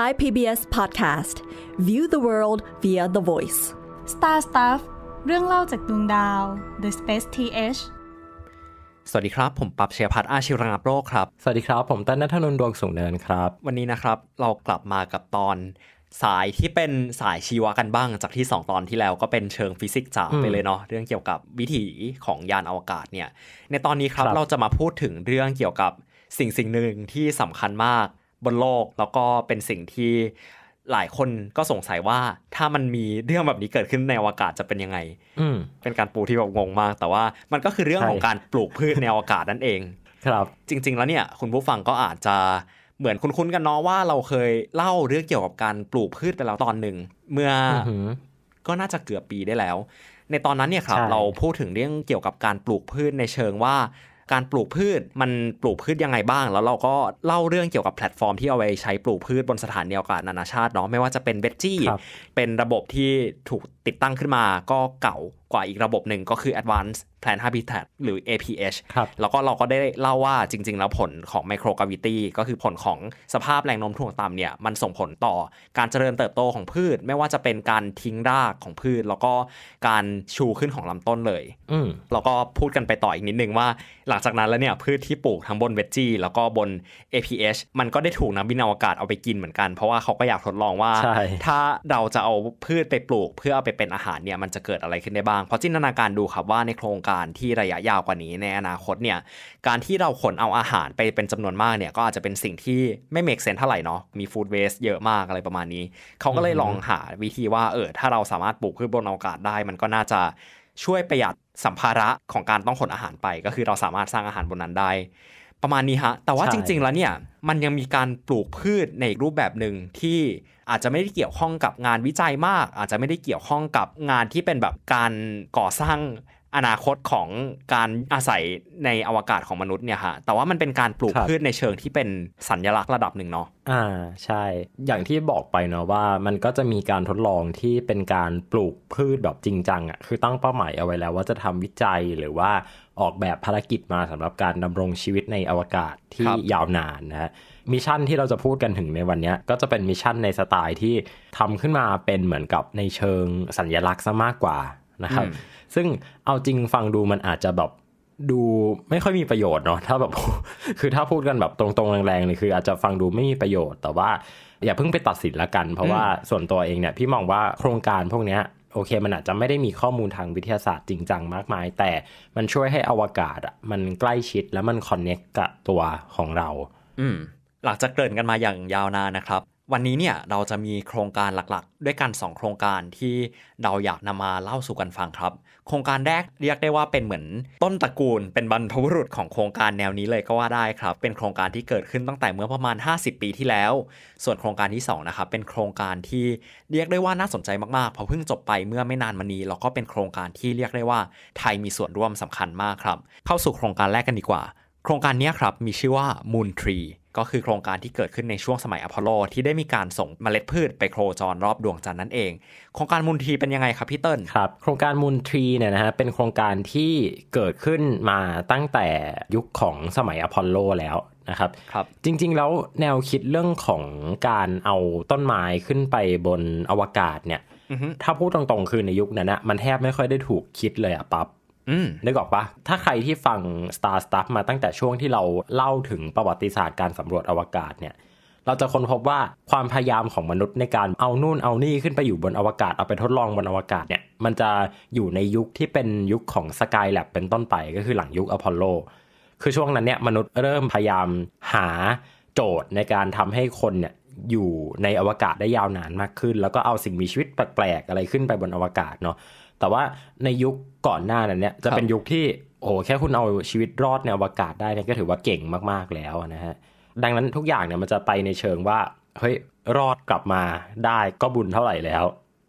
Thai PBS Podcast View the world via the voice Star Stuff เรื่องเล่าจากดวงดาว The Space TH สวัสดีครับ ผมปับเชียพัฒอาชิรังับโรคครับ สวัสดีครับ ผมตั้นนัทนนดวงสูงเนินครับ วันนี้นะครับ เรากลับมากับตอนสายที่เป็นสายชีวะกันบ้าง จากที่ 2 ตอนที่แล้วก็เป็นเชิงฟิสิกส์จ๋าไปเลยเนาะ เรื่องเกี่ยวกับวิถีของยานอวกาศเนี่ย ในตอนนี้ครับรบเราจะมาพูดถึงเรื่องเกี่ยวกับสิ่งสิ่งหนึ่งที่สำคัญมากบนโลกแล้วก็เป็นสิ่งที่หลายคนก็สงสัยว่าถ้ามันมีเรื่องแบบนี้เกิดขึ้นในอวกาศจะเป็นยังไงเป็นการปูที่แบบงงมาก แต่ว่ามันก็คือเรื่องของการปลูกพืชในอวกาศนั่นเองครับจริง ๆแล้วเนี่ยคุณผู้ฟังก็อาจจะเหมือนคุ้นๆกันเนาะว่าเราเคยเล่าเรื่องเกี่ยวกับการปลูกพืชไปแล้วตอนหนึ่ง เมื่อก็น่าจะเกือบปีได้แล้ว ในตอนนั้นเนี่ยครับ เราพูดถึงเรื่องเกี่ยวกับการปลูกพืชในเชิงว่าการปลูกพืช มันปลูกพืชยังไงบ้าง แล้วเราก็เล่าเรื่องเกี่ยวกับแพลตฟอร์มที่เอาไว้ใช้ปลูกพืชบนสถานเดียวกันนานาชาติเนาะไม่ว่าจะเป็นเจจี้ เป็นระบบที่ถูกติดตั้งขึ้นมาก็เก่ากว่าอีกระบบหนึ่งก็คือ Advanced Plant Habitat หรือ APH แล้วก็เราก็ได้เล่าว่าจริงๆแล้วผลของ Microgravity ก็คือผลของสภาพแรงโน้มถ่วงต่ำเนี่ยมันส่งผลต่อการเจริญเติบโตของพืช ไม่ว่าจะเป็นการทิ้งรากของพืช แล้วก็การชูขึ้นของลำต้นเลยแล้วก็พูดกันไปต่ออีกนิดนึงว่า หลังจากนั้นแล้วเนี่ยพืชที่ปลูกทั้งบนเวจี้แล้วก็บน APH มันก็ได้ถูกน้ำบินอวกาศเอาไปกินเหมือนกัน เพราะว่าเขาก็อยากทดลองว่าถ้าเราจะเอาพืชไปปลูกเพื่อเอาไปเป็นอาหารเนี่ยมันจะเกิดอะไรขึ้นได้บ้างางเพราะจินตนาการดูครับว่าในโครงการที่ระยะยาวกว่านี้ในอนาคตเนี่ย การที่เราขนเอาอาหารไปเป็นจำนวนมากเนี่ยก็อาจจะเป็นสิ่งที่ไม่เมกเซนเท่าไหร่เนาะมีฟู้ดเวสเยอะมากอะไรประมาณนี้ เขาก็เลยลองหาวิธีว่าเออ ถ้าเราสามารถปลูกพืชบนอากาศได้ มันก็น่าจะช่วยประหยัดสัมภาระของการต้องขนอาหารไป ก็คือเราสามารถสร้างอาหารบนนั้นได้ประมาณนี้ฮะ แต่ว่าจริงๆแล้วเนี่ยมันยังมีการปลูกพืชในรูปแบบหนึ่งที่อาจจะไม่ได้เกี่ยวข้องกับงานวิจัยมาก อาจจะไม่ได้เกี่ยวข้องกับงานที่เป็นแบบการก่อสร้างอนาคตของการอาศัยในอวกาศของมนุษย์เนี่ยฮะแต่ว่ามันเป็นการปลูกพืชในเชิงที่เป็นสัญญลักษณ์ระดับหนึ่งเนาะอ่าใช่ อย่างที่บอกไปเนาะว่ามันก็จะมีการทดลองที่เป็นการปลูกพืชแบบจริงจังอะ่ะคือตั้งเป้าหมายเอาไว้แล้วว่าจะทำวิจัยหรือว่าออกแบบภารกิจมาสำหรับการดำรงชีวิตในอวกาศที่ยาวนานนะฮะมิชชั่นที่เราจะพูดกันถึงในวันนี้ก็จะเป็นมิชชั่นในสไตล์ที่ทำขึ้นมาเป็นเหมือนกับในเชิงสัญญลักษณ์ซะมากกว่านะครับซึ่งเอาจริงฟังดูมันอาจจะแบบ ดูไม่ค่อยมีประโยชน์เนาะถ้าแบบคือถ้าพูดกันแบบตรงๆแรงๆเลยคืออาจจะฟังดูไม่มีประโยชน์แต่ว่าอย่าเพิ่งไปตัดสินละกัน เพราะว่าส่วนตัวเองเนี่ยพี่มองว่าโครงการพวกเนี้ยโอเคมันอาจจะไม่ได้มีข้อมูลทางวิทยาศาสตร์จริงจังมากมาย แต่มันช่วยให้อวกาศอ่ะมันใกล้ชิดแล้วมันคอนเน็กกับตัวของเราอืมหลังจากเกินกันมาอย่างยาวนานนะครับวันนี้เนี่ยเราจะมีโครงการหลักๆ ด้วยกัน 2 โครงการที่เราอยากนำมาเล่าสู่กันฟังครับ โครงการแรกเรียกได้ว่าเป็นเหมือน ต้นตระกูลเป็นบรรพบุรุษของโครงการแนวนี้เลยก็ว่าได้ครับ เป็นโครงการที่เกิดขึ้นตั้งแต่เมื่อประมาณ 50 ปีที่แล้ว ส่วนโครงการที่2นะครับเป็นโครงการที่เรียกได้ว่าน่าสนใจมากๆเพราะเพิ่งจบไปเมื่อไม่นานมานี้แล้วก็เป็นโครงการที่เรียกได้ว่าไทยมีส่วนร่วมสำคัญมากครับ เข้าสู่โครงการแรกกันดีกว่า โครงการนี้ครับมีชื่อว่า Moon Tree ก็คือโครงการที่เกิดขึ้นในช่วงสมัยอพอลโลที่ได้มีการส่งเมล็ดพืชไปโครจรรอบดวงจันทร์นั่นเอง โครงการมูลทรีเป็นยังไงครับพี่เติ้ลครับโครงการมูลทรีเนี่ยนะฮะเป็นโครงการที่เกิดขึ้นมาตั้งแต่ยุคของสมัยอพอลโลแล้วนะครับครับ จริงๆแล้วแนวคิดเรื่องของการเอาต้นไม้ขึ้นไปบนอวกาศเนี่ย ถ้าพูดตรงๆ คือในยุคนั้นนะมันแทบไม่ค่อยได้ถูกคิดเลยอะปับ๊บนึกออกปะ ถ้าใครที่ฟัง Star Stuff มาตั้งแต่ช่วงที่เราเล่าถึงประวัติศาสตร์การสำรวจอวกาศเนี่ย เราจะค้นพบว่าความพยายามของมนุษย์ในการเอานู่นเอานี่ขึ้นไปอยู่บนอวกาศ เอาไปทดลองบนอวกาศเนี่ย มันจะอยู่ในยุคที่เป็นยุคของสกายแลบเป็นต้นไป ก็คือหลังยุคอพอลโล คือช่วงนั้นเนี่ยมนุษย์เริ่มพยายามหาโจทย์ในการทำให้คนเนี่ยอยู่ในอวกาศได้ยาวนานมากขึ้นแล้วก็เอาสิ่งมีชีวิตแปลกๆอะไรขึ้นไปบนอวกาศเนาะแต่ว่าในยุคก่อนหน้านั้นเนี่ย จะเป็นยุคที่โอ้แค่คุณเอาชีวิตรอดในอวกาศได้เนี่ยก็ถือว่าเก่งมากๆแล้วนะฮะ ดังนั้นทุกอย่างเนี่ยมันจะไปในเชิงว่าเฮ้ยรอดกลับมาได้ก็บุญเท่าไหร่แล้ว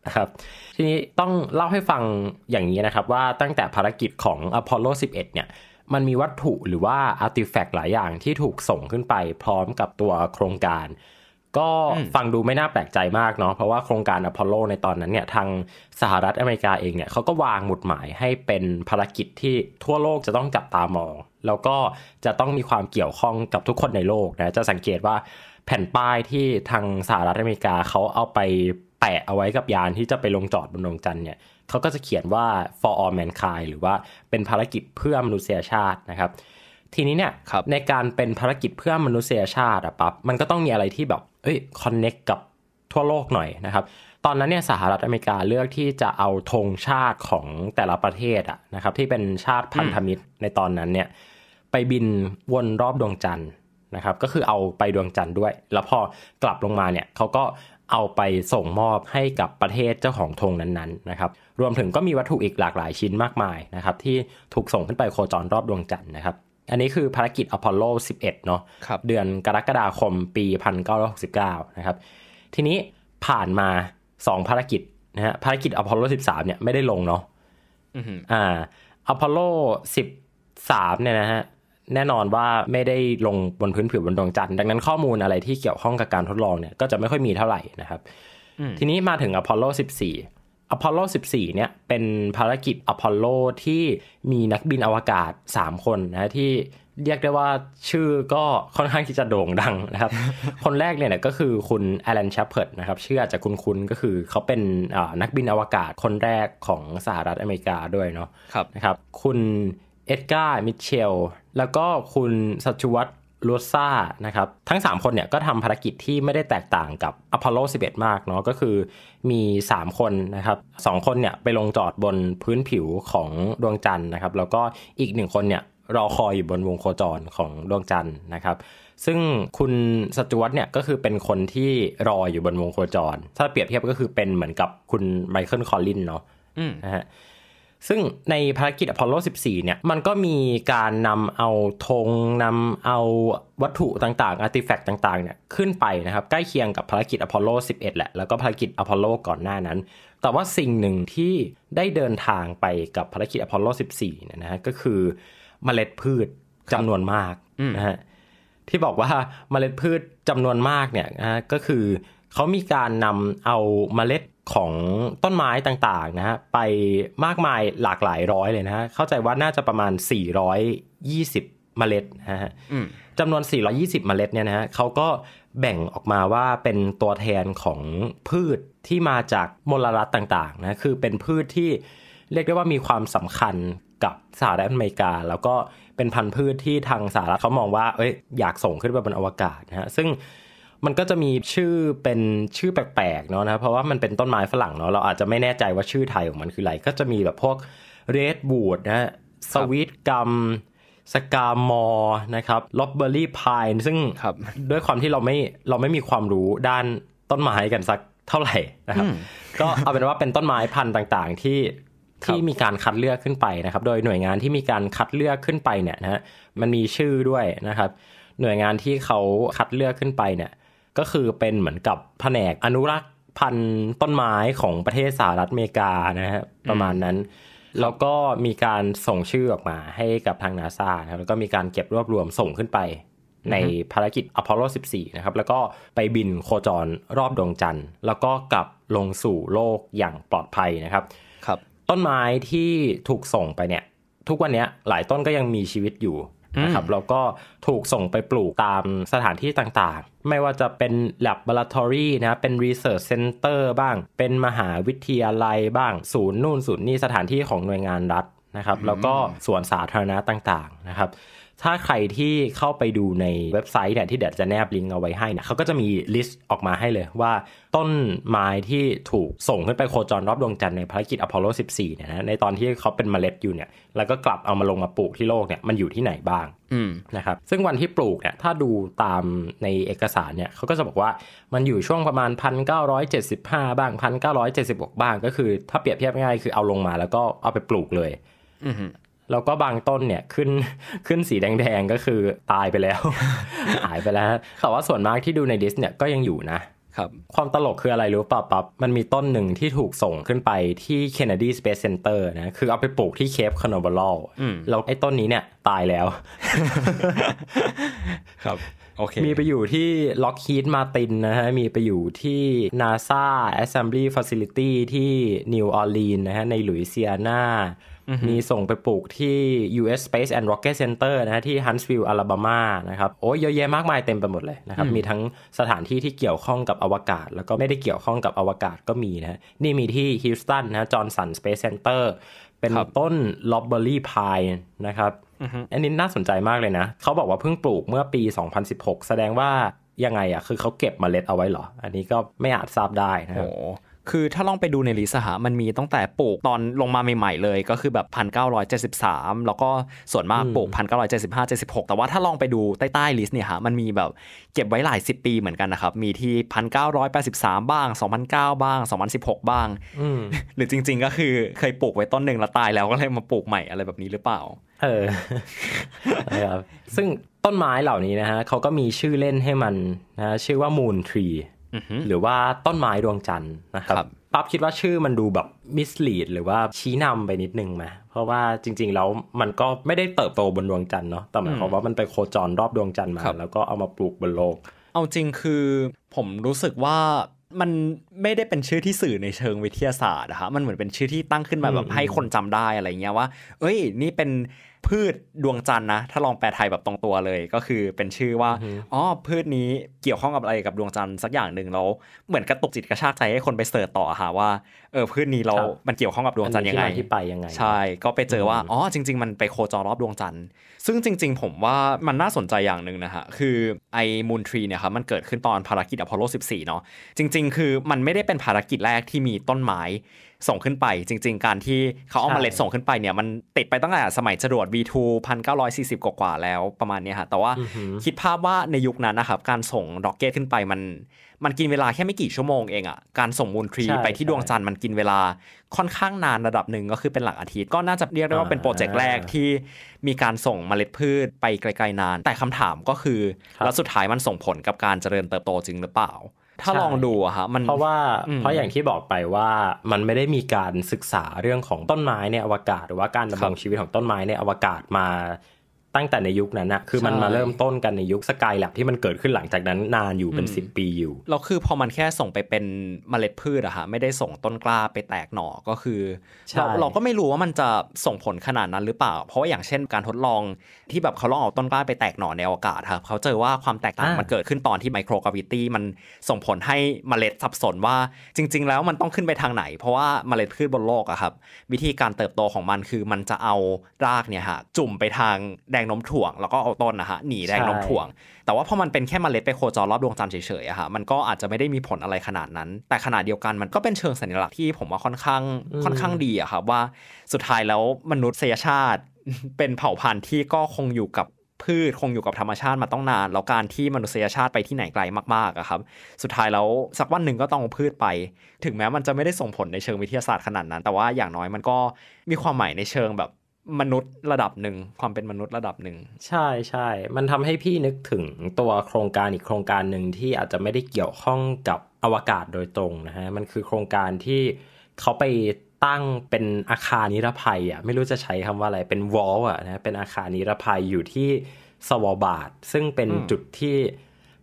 นะครับ ทีนี้ต้องเล่าให้ฟังอย่างนี้นะครับว่าตั้งแต่ภารกิจของอพอลโล11 เนี่ย มันมีวัตถุหรือว่าอาร์ติแฟกต์หลายอย่างที่ถูกส่งขึ้นไปพร้อมกับตัวโครงการก็ฟังดูไม่น่าแปลกใจมากเนาะเพราะว่าโครงการอพอลโลในตอนนั้นเนี่ย ทางสหรัฐอเมริกาเองเนี่ยเขาก็วางหมุดหมายให้เป็นภารกิจที่ทั่วโลกจะต้องจับตามอง แล้วก็จะต้องมีความเกี่ยวข้องกับทุกคนในโลกนะจะสังเกตว่าแผ่นป้ายที่ทางสหรัฐอเมริกาเขาเอาไปแปะเอาไว้กับยานที่จะไปลงจอดบนดวงจันทร์เนี่ยเขาก็จะเขียนว่า for all mankind หรือว่าเป็นภารกิจเพื่อมนุษยชาตินะครับทีนี้เนี่ยในการเป็นภารกิจเพื่อมนุษยชาติอะปับ๊บมันก็ต้องมีอะไรที่แบบเอ้ยคอนเน็กกับทั่วโลกหน่อยนะครับ ตอนนั้นเนี่ยสหรัฐอเมริกาเลือกที่จะเอาธงชาติของแต่ละประเทศอะนะครับ ที่เป็นชาติพันธมิตรในตอนนั้นเนี่ยไปบินวนรอบดวงจันทร์นะครับ ก็คือเอาไปดวงจันทร์ด้วย แล้วพอกลับลงมาเนี่ยเขาก็เอาไปส่งมอบให้กับประเทศเจ้าของธงนั้นๆนะครับรวมถึงก็มีวัตถุอีกหลากหลายชิ้นมากมายนะครับที่ถูกส่งขึ้นไปโคจรรอบดวงจันทร์นะครับอันนี้คือภารกิจอพอลโล11เนาะเดือนกรกฎาคมปี 1969 นะครับ ทีนี้ผ่านมา2ภารกิจนะฮะภารกิจอพอลโล13เนี่ยไม่ได้ลงเนาะอ่าอพอลโล13เนี่ยนะฮะแน่นอนว่าไม่ได้ลงบนพื้นผิวบนดวงจันทร์ดังนั้นข้อมูลอะไรที่เกี่ยวข้องกับการทดลองเนี่ยก็จะไม่ค่อยมีเท่าไหร่นะครับทีนี้มาถึงอพอลโล14อพอลโล 14 เนี่ย เป็นภารกิจอพอลโลที่มีนักบินอวกาศ 3 คนนะที่เรียกได้ว่าชื่อก็ค่อนข้างที่จะโด่งดังนะครับ คนแรกเนี่ยก็คือคุณ แอลันชัพเพิร์ดนะครับชื่ออาจจะคุณคุณก็คือเขาเป็นนักบินอวกาศคนแรกของสหรัฐอเมริกาด้วยเนาะครับนะครับ คุณเอ็ดการ์มิเชลแล้วก็คุณสัจวัตลูซ่านะครับ ทั้ง 3 คนเนี่ยก็ทำภารกิจที่ไม่ได้แตกต่างกับอพอลโล11 มากเนาะก็คือมี 3 คนนะครับสคนเนี่ยไปลงจอดบนพื้นผิวของดวงจันทร์นะครับ แล้วก็อีก 1 คนเนี่ย รอคอยอยู่บนวงโคจรของดวงจันทร์นะครับ ซึ่งคุณสจวตเนี่ยก็คือเป็นคนที่รออยู่บนวงโคจร ถ้าเปรียบเทียบก็คือเป็นเหมือนกับคุณไมเคิลคอลลินเนาะนะฮะซึ่งในภารกิจอพอลโล14เนี่ยมันก็มีการนำเอาธงนำเอาวัตถุต่าง ๆ อาร์ติแฟกต์ต่าง ๆเนี่ย ขึ้นไปนะครับ ใกล้เคียงกับภารกิจอพอลโล11แหละแล้วก็ภารกิจอพอลโลก่อนหน้านั้น แต่ว่าสิ่งหนึ่งที่ได้เดินทางไปกับภารกิจอพอลโล14เนี่ยนะฮะก็คือ เมล็ดพืชจำนวนมากนะฮะที่บอกว่าเมล็ดพืชจำนวนมากเนี่ยนะก็คือเขามีการนำเอาเมล็ดของต้นไม้ต่างๆนะฮะไปมากมายหลากหลายร้อยเลยนะฮะเข้าใจว่า น่าจะประมาณ 420 เมล็ดนะฮะจำนวน 420 เมล็ดเนี่ยนะฮะเขาก็แบ่งออกมาว่าเป็นตัวแทนของพืชที่มาจากมลรัฐต่างๆนะคือเป็นพืชที่เรียกได้ว่ามีความสำคัญกับสหรัฐอเมริกา แล้วก็เป็นพันธุ์พืชที่ทางสหรัฐเขามองว่าเอ้ยอยากส่งขึ้นไปบนอวกาศนะฮะซึ่งมันก็จะมีชื่อเป็นชื่อแปลกๆเนาะนะเพราะว่ามันเป็นต้นไม้ฝรั่งเนาะ เราอาจจะไม่แน่ใจว่าชื่อไทยของมันคืออะไร ก็จะมีแบบพวกเรดบูดนะ สวิตกัมสกามอนะครับ ล็อบเบอรี่พายซึ่งด้วยความที่เราไม่ เราไม่มีความรู้ด้านต้นไม้กันสักเท่าไหร่นะครับ ก็เอาเป็นว่าเป็นต้นไม้พันธุ์ต่างๆ ที่ที่มีการคัดเลือกขึ้นไปนะครับ โดยหน่วยงานที่มีการคัดเลือกขึ้นไปเนี่ยนะมันมีชื่อด้วยนะครับ หน่วยงานที่เขาคัดเลือกขึ้นไปเนี่ยก็คือเป็นเหมือนกับแผนกอนุรักษ์พันธุ์ต้นไม้ของประเทศสหรัฐอเมริกานะฮะประมาณนั้น แล้วก็มีการส่งชื่อออกมาให้กับทางนาซา แล้วก็มีการเก็บรวบรวมส่งขึ้นไปในภารกิจอพอลโล14นะครับแล้วก็ไปบินโคจรรอบดวงจันทร์ แล้วก็กลับลงสู่โลกอย่างปลอดภัยนะครับครับต้นไม้ที่ถูกส่งไปเนี่ยทุกวันนี้หลายต้นก็ยังมีชีวิตอยู่นะครับแล้วก็ถูกส่งไปปลูกตามสถานที่ต่างๆ ไม่ว่าจะเป็น laboratory นะเป็น research center บ้าง เป็นมหาวิทยาลัยบ้าง ศูนย์นู่น ศูนย์นี่สถานที่ของหน่วยงานรัฐนะครับ แล้วก็สวนสาธารณะต่างๆนะครับถ้าใครที่เข้าไปดูในเว็บไซต์เนี่ยที่เดี๋ยวจะแนบลิงก์เอาไว้ให้นะเขาก็จะมีลิสต์ออกมาให้เลยว่าต้นไม้ที่ถูกส่งขึ้นไปโคจรรอบดวงจันทร์ในภารกิจอพอลโล14เนี่ยนะ ในตอนที่เขาเป็นเมล็ดอยู่เนี่ย แล้วก็กลับเอามาลงมาปลูกที่โลกเนี่ยมันอยู่ที่ไหนบ้างนะครับ ซึ่งวันที่ปลูกเนี่ย ถ้าดูตามในเอกสารเนี่ยเขาก็จะบอกว่ามันอยู่ช่วงประมาณ 1975 บ้าง 1976บ้างก็คือถ้าเปรียบเทียบง่ายคือเอาลงมา แล้วก็เอาไปปลูกเลยแล้วก็บางต้นเนี่ยขึ้นขึ้นสีแดงๆก็คือตายไปแล้ว หายไปแล้วแต่ว่าส่วนมากที่ดูในดิสเนี่ยก็ยังอยู่นะ ครับ ความตลกคืออะไรรู้ป่ะปั๊บมันมีต้นหนึ่งที่ถูกส่งขึ้นไปที่ Kennedy Space Center นะ คือเอาไปปลูกที่เคปคาโเบาลแล้วไอ้ต้นนี้เนี่ยตายแล้ว ครับ โอเค มีไปอยู่ที่ล็อกฮีดมาตินนะฮะ มีไปอยู่ที่ NASA Assembly Facility ที่นิวออร์ลีนนะฮะในหลุยเซียนามีส่งไปปลูกที่ U.S. Space and Rocket Center นะที่ Huntsville Alabama นะครับโอ้ยเยอะแยะมากมายเต็มไปหมดเลยนะครับ มีทั้งสถานที่ที่เกี่ยวข้องกับอวกาศ แล้วก็ไม่ได้เกี่ยวข้องกับอวกาศก็มีนะ นี่มีที่ฮิวสตันนะจอห์นสันสเปซเซ็นเตอร์เป็นต้นล็อบเบอรี่พายนะครับ อันนี้น่าสนใจมากเลยนะ เขาบอกว่าเพิ่งปลูกเมื่อปี 2016 แสดงว่ายังไงอะ่ะคือเขาเก็บมเมล็ดเอาไว้เหรอ อันนี้ก็ไม่อาจทราบได้นะครับคือถ้าลองไปดูในลิสหาะมันมีตั้งแต่ปลูกตอนลงมาใหม่ ๆเลย ก็คือแบบ 1973 แล้วก็ส่วนมากปลูก 1975 76 แต่ว่าถ้าลองไปดูใต้ๆลิสเนี่ยฮะมันมีแบบ เก็บไว้หลาย10ปีเหมือนกันนะครับ มีที่1983 บ้าง 2009 บ้าง 2016 บ้างหรือจริงๆ ก็คือเคยปลูกไว้ต้นหนึ่งแล้วตายแล้วก็เลยมาปลูกใหม่อะไรแบบนี้หรือเปล่า เออครับซึ่งต้นไม้เหล่านี้นะฮะเขาก็มีชื่อเล่นให้มันนะชื่อว่ามูนทรีหรือว่าต้นไม้ดวงจันทร์นะครับปั๊บคิดว่าชื่อมันดูแบบมิสลีดหรือว่าชี้นำไปนิดนึงไหมเพราะว่าจริง ๆ แล้วมันก็ไม่ได้เติบโตบนดวงจันทร์เนาะแต่หมายความว่ามันไปโคจรรอบดวงจันทร์มาแล้วก็เอามาปลูกบนโลก เอาจริงคือผมรู้สึกว่ามันไม่ได้เป็นชื่อที่สื่อในเชิงวิทยาศาสตร์นะคบมันเหมือนเป็นชื่อที่ตั้งขึ้นมาแบบให้คนจำได้อะไรเงี้ยว่า เอ้ย นี่เป็นพืชดวงจันทร์นะถ้าลองแปลไทยแบบตรงตัวเลย ก็คือเป็นชื่อว่าอ๋อพืชนี้เกี่ยวข้องกับอะไรกับดวงจันทร์สักอย่างหนึ่งแล้วเหมือนกระตุกจิตกระชากใจให้คนไปเสิร์ชต่อค่ะว่าเออพืชนี้เรามันเกี่ยวข้องกับดวงจันทร์ยังไงที่ไปยังไงใช่ก็ไปเจอว่าอ๋อจริง ๆมันไปโคจรรอบดวงจันทร์ซึ่งจริง ๆ ผมว่ามันน่าสนใจอย่างหนึ่งนะฮะคือไอ้มูนทรีเนี่ยครับมันเกิดขึ้นตอนภารกิจอพอลโล14เนาะจริง ๆ คือมันไม่ได้เป็นภารกิจแรกที่มีต้นไม้ส่งขึ้นไปจริงๆ การที่เขาเอาเมล็ดส่งขึ้นไปเนี่ย มันติดไปตั้งแต่สมัยจรวด V2 1940 กว่าๆแล้วประมาณนี้ฮะแต่ว่าคิดภาพว่าในยุคนั้นนะครับการส่งร็อกเก็ตขึ้นไปมันมันกินเวลาแค่ไม่กี่ชั่วโมงเองอะ่ะการส่งมูลทรีไปที่ดวงจันทร์มันกินเวลาค่อนข้างนานระดับหนึ่งก็คือเป็นหลักอาทิตย์ก็น่าจะเรียกได้ว่าเป็นโปรเจกต์แรกที่ มีการส่งเมล็ดพืชไปไกลๆนานแต่คำถามก็คือแล้วสุดท้ายมันส่งผลกับการเจริญเติบโตจริงหรือเปล่าถ้าลองดูอะฮะ มันเพราะว่าเพราะอย่างที่บอกไปว่ามันไม่ได้มีการศึกษาเรื่องของต้นไม้ในอวกาศหรือว่าการดำรงชีวิตของต้นไม้ในอวกาศมาตั้งแต่ในยุคนั้นอะคือมันมาเริ่มต้นกันในยุคสกายแลบที่มันเกิดขึ้นหลังจากนั้นนานอยู่เป็นิบปีอยู่ เราคือพอมันแค่ส่งไปเป็นเมล็ดพืชอะค่ะไม่ได้ส่งต้นกล้าไปแตกหน่อก็คือเราเราก็ไม่รู้ว่ามันจะส่งผลขนาดนั้นหรือเปล่า เพราะว่าอย่างเช่นการทดลองที่แบบเขาลองเอาต้นกล้าไปแตกหน่อในอวกาศครับเขาเจอว่าความแตกต่างมันเกิดขึ้นตอนที่ไมโครกราวิตี้มันส่งผลให้เมล็ดสับสนว่าจริงๆแล้วมันต้องขึ้นไปทางไหน เพราะว่าเมล็ดพืชบนโลกอะครับวิธีการเติบโตของมันคือมันจะเอารากเนี่ยฮะจุ่มไปทางแดแรงโน้มถ่วง แล้วก็เอาต้นนะฮะหนีแรงโน้มถ่วง แต่ว่าพอมันเป็นแค่มเมล็ดไปโคจรรอบดวงจันทร์เฉยๆอะฮะมันก็อาจจะไม่ได้มีผลอะไรขนาดนั้น แต่ ขนาดเดียวกันมันก็เป็นเชิงสัญลักษณ์ที่ผมว่าค่อนข้างค่อนข้างดีอะครับว่าสุดท้ายแล้วมนุษยชาติเป็นเผ่าพันธุ์ที่ก็คงอยู่กับพืชคงอยู่กับธรรมชาติมาต้องนาน แล้วการที่มนุษยชาติไปที่ไหนไกลมากๆอะครับสุดท้ายแล้วสักวันหนึ่งก็ต้องพืชไป ถึงแม้มันจะไม่ได้ส่งผลในเชิงวิทยาศาสตร์ขนาดนั้น แต่ว่าอย่างน้อยมันก็มีความหมายในเชิงแบบมนุษย์ระดับหนึ่งความเป็นมนุษย์ระดับหนึ่ง ใช่ใช่มันทำให้พี่นึกถึงตัวโครงการอีกโครงการหนึ่งที่อาจจะไม่ได้เกี่ยวข้องกับอวกาศโดยตรงนะฮะมันคือโครงการที่เขาไปตั้งเป็นอาคารนิรภัยอ่ะ ไม่รู้จะใช้คำว่าอะไรเป็นวอลอ่ะนะเป็นอาคารนิรภัยอยู่ที่ สวบาทซึ่งเป็นจุดที่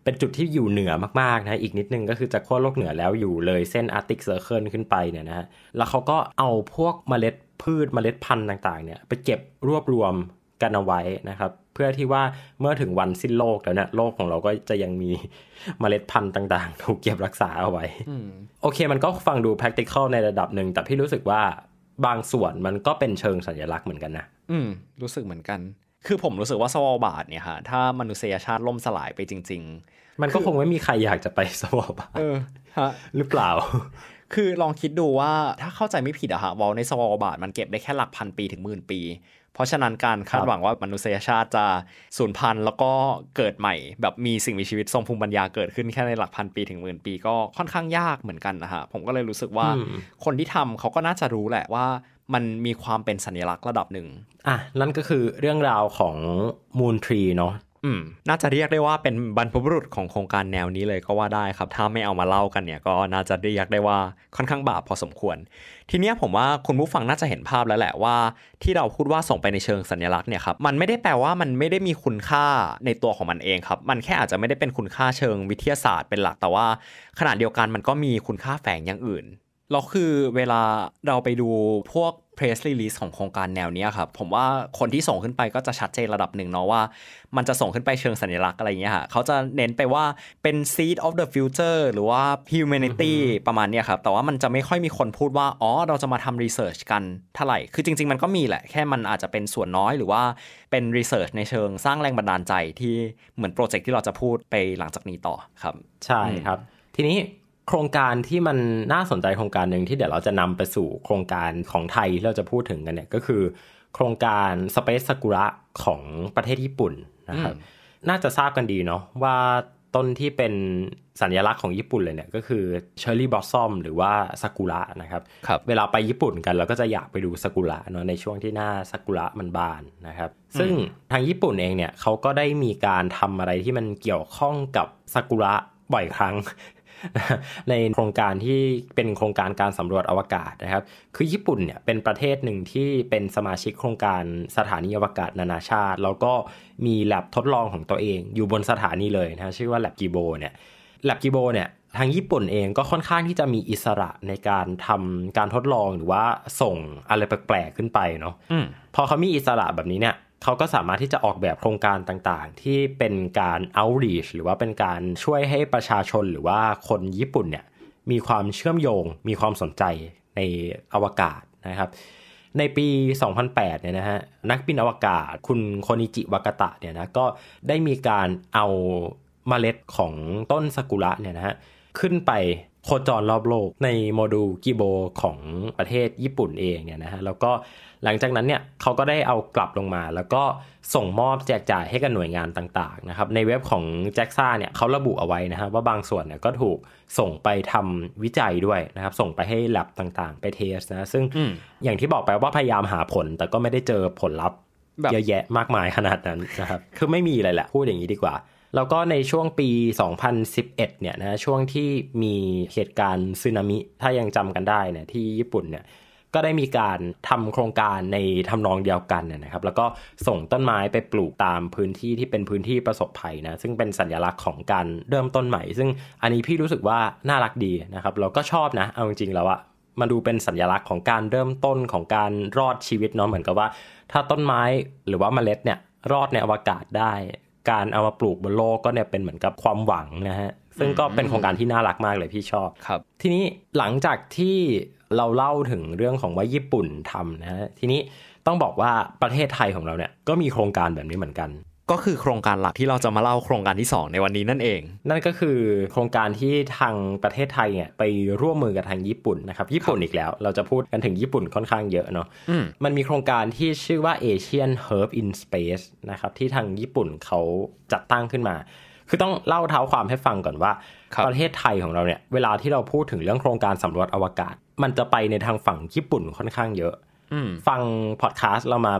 เป็นจุดที่อยู่เหนือมากๆนะ อีกนิดนึงก็คือจากขั้วโลกเหนือแล้วอยู่เลยเส้นอาร์ติกเซอร์เคิลขึ้นไปเนี่ยนะฮะ แล้วเขาก็เอาพวกเมล็ดพืชเมล็ดพันธุ์ต่าง ๆเนี่ยไปเก็บรวบรวมกันเอาไว้นะครับ เพื่อที่ว่าเมื่อถึงวันสิ้นโลกแล้วเนี่ยโลกของเราก็จะยังมีเมล็ดพันธุ์ต่างๆ ถูกเก็บรักษาเอาไว้ โอเคมันก็ฟังดู practical ในระดับหนึ่ง แต่พี่รู้สึกว่าบางส่วนมันก็เป็นเชิงสัญลักษณ์เหมือนกันนะ อืมรู้สึกเหมือนกัน คือผมรู้สึกว่าสวบาทเนี่ยค่ะถ้ามนุษยชาติล่มสลายไปจริงมันก็คงไม่มีใครอยากจะไปสวอปหรือเปล่า คือลองคิดดูว่าถ้าเข้าใจไม่ผิดอะฮะวอลในสวอปบาทมันเก็บได้แค่หลักพันปีถึงหมื่นปี เพราะฉะนั้นการคาดหวังว่ามนุษยชาติจะ สูญพันธุ์แล้วก็เกิดใหม่ แบบมีสิ่งมีชีวิตทรงภูมิปัญญาเกิดขึ้นแค่ในหลักพันปีถึงหมื่นปีก็ค่อนข้างยากเหมือนกันนะฮะผมก็เลยรู้สึกว่าคนที่ทำเขาก็น่าจะรู้แหละว่า มันมีความเป็นสัญลักษณ์ระดับหนึ่งอ่ะนั่นก็คือเรื่องราวของมูนทรีเนาะอืมน่าจะเรียกได้ว่าเป็นบรรพบุรุษของโครงการแนวนี้เลยก็ว่าได้ครับถ้าไม่เอามาเล่ากันเนี่ยก็น่าจะเรียกได้ว่าค่อนข้างบาปพอสมควร ทีนี้ผมว่าคุณผู้ฟังน่าจะเห็นภาพแล้วแหละว่าที่เราพูดว่าส่งไปในเชิงสัญลักษณ์เนี่ยครับมันไม่ได้แปลว่ามันไม่ได้มีคุณค่าในตัวของมันเองครับ มันแค่อาจจะไม่ได้เป็นคุณค่าเชิงวิทยาศาสตร์เป็นหลักแต่ว่าขณะเดียวกันมันก็มีคุณค่าแฝงอย่างอื่นเราคือเวลาเราไปดูพวกเพรสรีลิสของโครงการแนวนี้ครับ ผมว่าคนที่ส่งขึ้นไปก็จะชัดเจนระดับหนึ่งเนาะว่า มันจะส่งขึ้นไปเชิงสัญลักษณ์อะไรเงี้ยฮะเขาจะเน้นไปว่าเป็น seed of the future หรือว่า humanity ประมาณเนี้ยครับ แต่ว่ามันจะไม่ค่อยมีคนพูดว่า อ๋อเราจะมาทำรีเสิร์ชกัน เท่าไหร่ คือจริง ๆ มันก็มีแหละแค่มันอาจจะเป็นส่วนน้อยหรือว่าเป็นรีเสิร์ชในเชิงสร้างแรงบันดาลใจที่เหมือนโปรเจกต์ที่เราจะพูดไปหลังจากนี้ต่อครับ ใช่ครับ ทีนี้โครงการที่มันน่าสนใจโครงการหนึ่งที่เดี๋ยวเราจะนำไปสู่โครงการของไทยที่เราจะพูดถึงกันเนี่ย ก็คือโครงการสเปซสากุระของประเทศญี่ปุ่นนะครับน่าจะทราบกันดีเนาะว่าต้นที่เป็นสัญลักษณ์ของญี่ปุ่นเลยเนี่ยก็คือเชอร์รี่บลอสซอมหรือว่าซากุระนะครับรบเวลาไปญี่ปุ่นกันเราก็จะอยากไปดูซากุระเนาะในช่วงที่หน้าซากุระมันบานนะครับซึ่งทางญี่ปุ่นเองเนี่ยเขาก็ได้มีการทำอะไรที่มันเกี่ยวข้องกับซากุระบ่อยครั้งในโครงการที่เป็นโครงการการสำรวจอวกาศนะครับคือญี่ปุ่นเนี่ยเป็นประเทศหนึ่งที่เป็นสมาชิกโครงการสถานีอวกาศนานาชาติแล้วก็มีแลบทดลองของตัวเองอยู่บนสถานีเลยนะชื่อว่าแลบกิโบเนี่ยแลบกิโบเนี่ย ทางญี่ปุ่นเองก็ค่อนข้างที่จะมีอิสระในการทำการทดลองหรือว่าส่งอะไรแปลกๆขึ้นไปเนาะพอเขามีอิสระแบบนี้เนี่ยเขาก็สามารถที่จะออกแบบโครงการต่างๆ ที่เป็นการ outreach หรือว่าเป็นการช่วยให้ประชาชนหรือว่าคนญี่ปุ่นเนี่ย มีความเชื่อมโยงมีความสนใจในอวกาศนะครับ ในปี 2008 เนี่ยนะฮะนักบินอวกาศคุณโคนิจิวากาตะเนี่ยนะก็ได้มีการเอาเมล็ดของต้นซากุระเนี่ยนะฮะขึ้นไปโคจรรอบโลกในโมดูลกิโบของประเทศญี่ปุ่นเองเนี่ยนะฮะแล้วก็หลังจากนั้นเนี่ยเขาก็ได้เอากลับลงมา แล้วก็ส่งมอบแจกจ่ายให้กับหน่วยงานต่างๆนะครับในเว็บของแจ็กซ่าเนี่ยเขาระบุเอาไว้นะฮะว่าบางส่วนเนี่ยก็ถูกส่งไปทำวิจัยด้วยนะครับส่งไปให้แ l a บต่างๆ ไปเทสนะซึ่งอย่างที่บอกไปว่าพยายามหาผล แต่ก็ไม่ได้เจอผลลัพธ์เยอะแยะมากมายขนาดนั้นนะครับคือไม่มีอะไรแหละพูดอย่างนี้ดีกว่าแล้วก็ในช่วงปี 2011เนี่ยนะช่วงที่มีเหตุการณ์สึนามิถ้ายังจำกันได้เนี่ยที่ญี่ปุ่นเนี่ยก็ได้มีการทำโครงการในทำนองเดียวกันนนะครับแล้วก็ส่งต้นไม้ไปปลูกตามพื้นที่ที่เป็นพื้นที่ประสบภัยนะซึ่งเป็นสัญลักษณ์ของการเริ่มต้นใหม่ ซึ่งอันนี้พี่รู้สึกว่าน่ารักดีนะครับ เราก็ชอบนะ เอาจริงๆแล้วอะมาดูเป็นสัญลักษณ์ของการเริ่มต้นของการรอดชีวิตเนาะเหมือนกับว่า ถ้าต้นไม้หรือว่าเมล็ดเนี่ยรอดในอวกาศได้การเอามาปลูกบนโลกก็เนี่ยเป็นเหมือนกับความหวังนะฮะซึ่งก็เป็นโครงการที่น่ารักมากเลยพี่ชอบ ครับ ทีนี้หลังจากที่เราเล่าถึงเรื่องของว่าญี่ปุ่นทำนะฮะทีนี้ต้องบอกว่าประเทศไทยของเราเนี่ยก็มีโครงการแบบนี้เหมือนกันก็คือโครงการหลักที่เราจะมาเล่าโครงการที่ 2 ในวันนี้นั่นเอง นั่นก็คือโครงการที่ทางประเทศไทยเนี่ยไปร่วมมือกับทางญี่ปุ่นนะครับ ญี่ปุ่นอีกแล้วเราจะพูดกันถึงญี่ปุ่นค่อนข้างเยอะเนาะมันมีโครงการที่ชื่อว่า Asian Herb in Space นะครับที่ทางญี่ปุ่นเขาจัดตั้งขึ้นมา คือต้องเล่าเท้าความให้ฟังก่อนว่ารประเทศไทยของเราเนี่ยเวลาที่เราพูดถึงเรื่องโครงการสำรวจอวกาศ มันจะไปในทางฝั่งญี่ปุ่นค่อนข้างเยอะฟังพอดแคสต์เรามา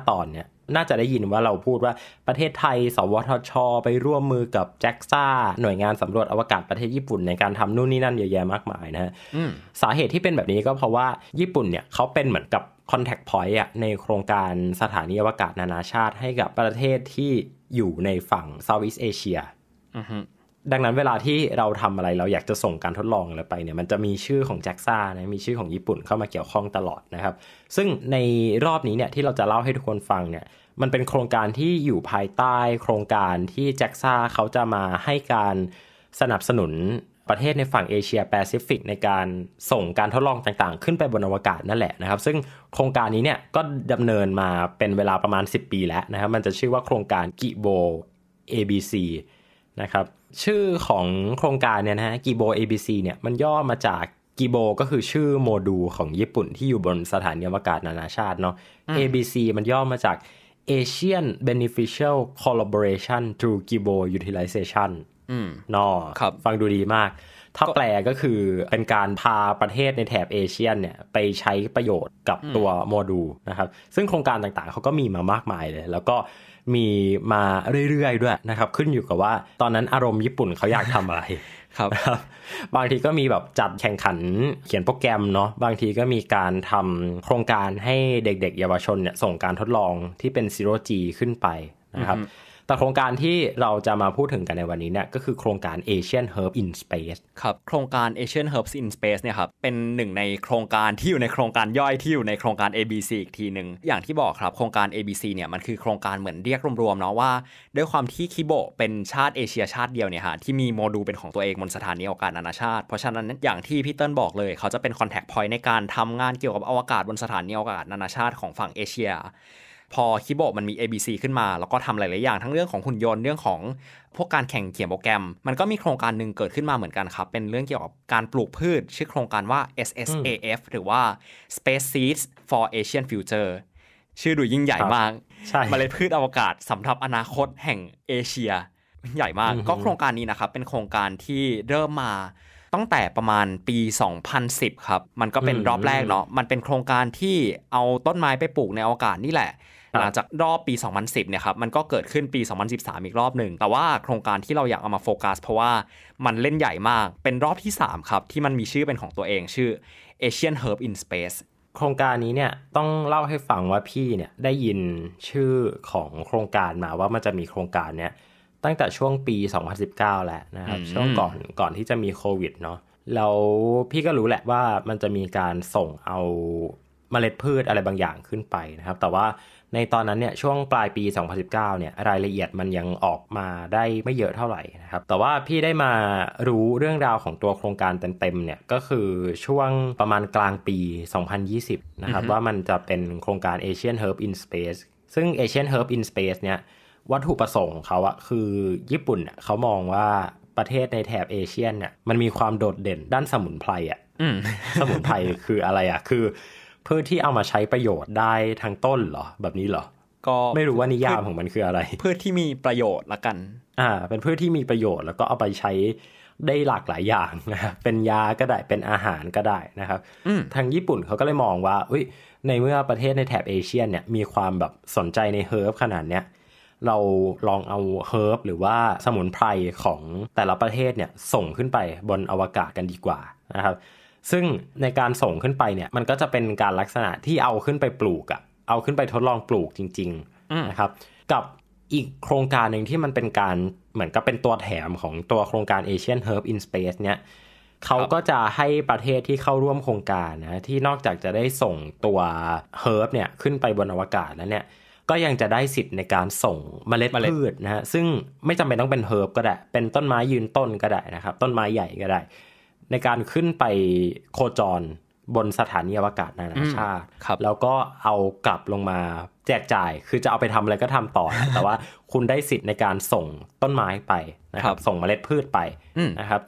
3-4-5ตอนเนี่ยน่าจะได้ยินว่าเราพูดว่าประเทศไทย สวทช ไปร่วมมือกับแจ็กซ่าหน่วยงานสำรวจอวกาศประเทศญี่ปุ่นในการทำนู่นนี่นั่นเยอะแยะมากมาย นะฮะสาเหตุที่เป็นแบบนี้ก็เพราะว่าญี่ปุ่นเนี่ยเขาเป็นเหมือนกับคอนแทคพอยต์ในโครงการสถานีอวกาศนานาชาติให้กับประเทศที่อยู่ในฝั่งเซาท์อีสเอเชียดังนั้นเวลาที่เราทำอะไรเราอยากจะส่งการทดลองอะไรไปเนี่ยมันจะมีชื่อของแจ็กซ่านะมีชื่อของญี่ปุ่นเข้ามาเกี่ยวข้องตลอดนะครับ ซึ่งในรอบนี้เนี่ยที่เราจะเล่าให้ทุกคนฟังเนี่ยมันเป็นโครงการที่อยู่ภายใต้โครงการที่แจ็กซ่าเขาจะมาให้การสนับสนุนประเทศในฝั่งเอเชียแปซิฟิกในการส่งการทดลองต่างๆ ขึ้นไปบนอวกาศนั่นแหละนะครับซึ่งโครงการนี้เนี่ยก็ดำเนินมาเป็นเวลาประมาณ 10 ปีแล้วนะครับมันจะชื่อว่าโครงการกิโบ ABC นะครับ ชื่อของโครงการเนี่ยนะฮะกิโบ ABC เนี่ย มันย่อมาจากกิโบก็คือชื่อโมดูลของญี่ปุ่น ที่อยู่บนสถานีอวกาศนานาชาติเนาะ ABC มันย่อมาจาก Asian Beneficial Collaboration Through Gibo Utilization นอฟังดูดีมาก ถ้าแปลก็คือเป็นการพาประเทศในแถบเอเชียนเนี่ยไปใช้ประโยชน์กับตัวโมดูลนะครับ ซึ่งโครงการต่างๆเขาก็มีมามากมายเลย แล้วก็มีมาเรื่อยๆด้วยนะครับ ขึ้นอยู่กับว่าตอนนั้นอารมณ์ญี่ปุ่นเขาอยากทำอะไร ครับ บางทีก็มีแบบจัดแข่งขันเขียนโปรแกรมเนาะบางทีก็มีการทำโครงการให้เด็ก ๆเยาวชนเนี่ย ส่งการทดลองที่เป็นซีโรจีขึ้นไปนะครับแต่โครงการที่เราจะมาพูดถึงกันในวันนี้เนี่ยก็คือโครงการ Asian Herb in Space ครับโครงการ Asian Herbs in Space เนี่ยครับเป็นหนึ่งในโครงการที่อยู่ในโครงการย่อยที่อยู่ในโครงการ ABC อีกทีหนึ่งอย่างที่บอกครับโครงการ ABC เนี่ย มันคือโครงการเหมือนเรียกรวม ๆ เนาะว่า ด้วยความที่คิโบเป็นชาติเอเชียชาติเดียวเนี่ยฮะที่มีโมดูลเป็นของตัวเองบนสถานีอวกาศนานาชาติเพราะฉะนั้นอย่างที่พี่เติ้ลบอกเลยเขาจะเป็นคอนแทคพอยต์ในการทำงานเกี่ยวกับอวกาศบนสถานีอวกาศนานาชาติของฝั่งเอเชียพอคิโบมันมี ABC ขึ้นมา แล้วก็ทำหลาย ๆ อย่าง ทั้งเรื่องของหุ่นยนต์ เรื่องของพวกการแข่งเขียนโปรแกรม มันก็มีโครงการหนึ่งเกิดขึ้นมาเหมือนกันครับ เป็นเรื่องเกี่ยวกับการปลูกพืช ชื่อโครงการว่า SSAF หรือว่า Space Seeds for Asian Future ชื่อดูยิ่งใหญ่มากมเมล็ดพืชอวกาศสำหรับอนาคตแห่งเอเชียใหญ่มาก ก็โครงการนี้นะครับเป็นโครงการที่เริ่มมาตั้งแต่ประมาณปี 2010ครับมันก็เป็นรอบแรกเนาะมันเป็นโครงการที่เอาต้นไม้ไปปลูกในอวกาศนี่แหละหลังจากรอบปี 2010 เนี่ยครับ มันก็เกิดขึ้นปี 2013 อีกรอบหนึ่งแต่ว่าโครงการที่เราอยากเอามาโฟกัสเพราะว่ามันเล่นใหญ่มากเป็นรอบที่ 3 ครับ ที่มันมีชื่อเป็นของตัวเองชื่อ Asian Herb in Space โครงการนี้เนี่ยต้องเล่าให้ฟังว่าพี่เนี่ยได้ยินชื่อของโครงการมา ว่ามันจะมีโครงการเนี้ยตั้งแต่ช่วงปี 2019แหละนะครับ ช่วงก่อนก่อนที่จะมีโควิดเนาะแล้วพี่ก็รู้แหละว่ามันจะมีการส่งเอาเมล็ดพืชอะไรบางอย่างขึ้นไปนะครับ แต่ว่าในตอนนั้นเนี่ยช่วงปลายปี 2019เนี่ย รายละเอียดมันยังออกมาได้ไม่เยอะเท่าไหร่นะครับ แต่ว่าพี่ได้มารู้เรื่องราวของตัวโครงการเต็มๆเนี่ยก็คือช่วงประมาณกลางปี 2020นะครับ ว่ามันจะเป็นโครงการ Asian Herb in Space ซึ่ง Asian Herb in Space เนี่ย วัตถุประสงค์เขาอะคือ ญี่ปุ่นเขามองว่าประเทศในแถบเอเชียเนี่ยมันมีความโดดเด่นด้านสมุนไพรอะสมุนไพรคืออะไรอะคือเพื่อที่เอามาใช้ประโยชน์ได้ทางต้นเหรอ แบบนี้เหรอก็ไม่รู้ว่านิยามของมันคืออะไร เพื่อที่มีประโยชน์ละกัน อ่า เป็นเพื่อที่มีประโยชน์แล้วก็เอาไปใช้ได้หลากหลายอย่างนะครับเป็นยาก็ได้เป็นอาหารก็ได้นะครับทางญี่ปุ่นเขาก็เลยมองว่าอุ้ยในเมื่อประเทศในแถบเอเชียเนี่ย มีความแบบสนใจในเฮิร์บขนาดเนี้ยเราลองเอาเฮิร์บหรือว่าสมุนไพรของแต่ละประเทศเนี่ยส่งขึ้นไปบนอวกาศกันดีกว่านะครับซึ่งในการส่งขึ้นไปเนี่ย มันก็จะเป็นการลักษณะที่เอาขึ้นไปปลูกอะเอาขึ้นไปทดลองปลูกจริงๆนะครับกับอีกโครงการหนึ่งที่มันเป็นการเหมือนกับเป็นตัวแถมของตัวโครงการ Asian Herb in Space เนี่ยเขาก็จะให้ประเทศที่เข้าร่วมโครงการนะที่นอกจากจะได้ส่งตัวเฮิร์บเนี่ยขึ้นไปบนอวกาศแล้วเนี่ยก็ยังจะได้สิทธิ์ในการส่งเมล็ดพืชนะฮะซึ่งไม่จำเป็นต้องเป็นเฮิร์บก็ได้ เป็นต้นไม้ยืนต้นก็ได้นะครับต้นไม้ใหญ่ก็ได้ในการขึ้นไปโคจรบนสถานีอวกาศนานาชาติ แล้วก็เอากลับลงมาแจกจ่าย คือจะเอาไปทำอะไรก็ทำต่อ แต่ว่าคุณได้สิทธิ์ในการส่งต้นไม้ไปนะครับ ส่งเมล็ดพืชไปนะครับ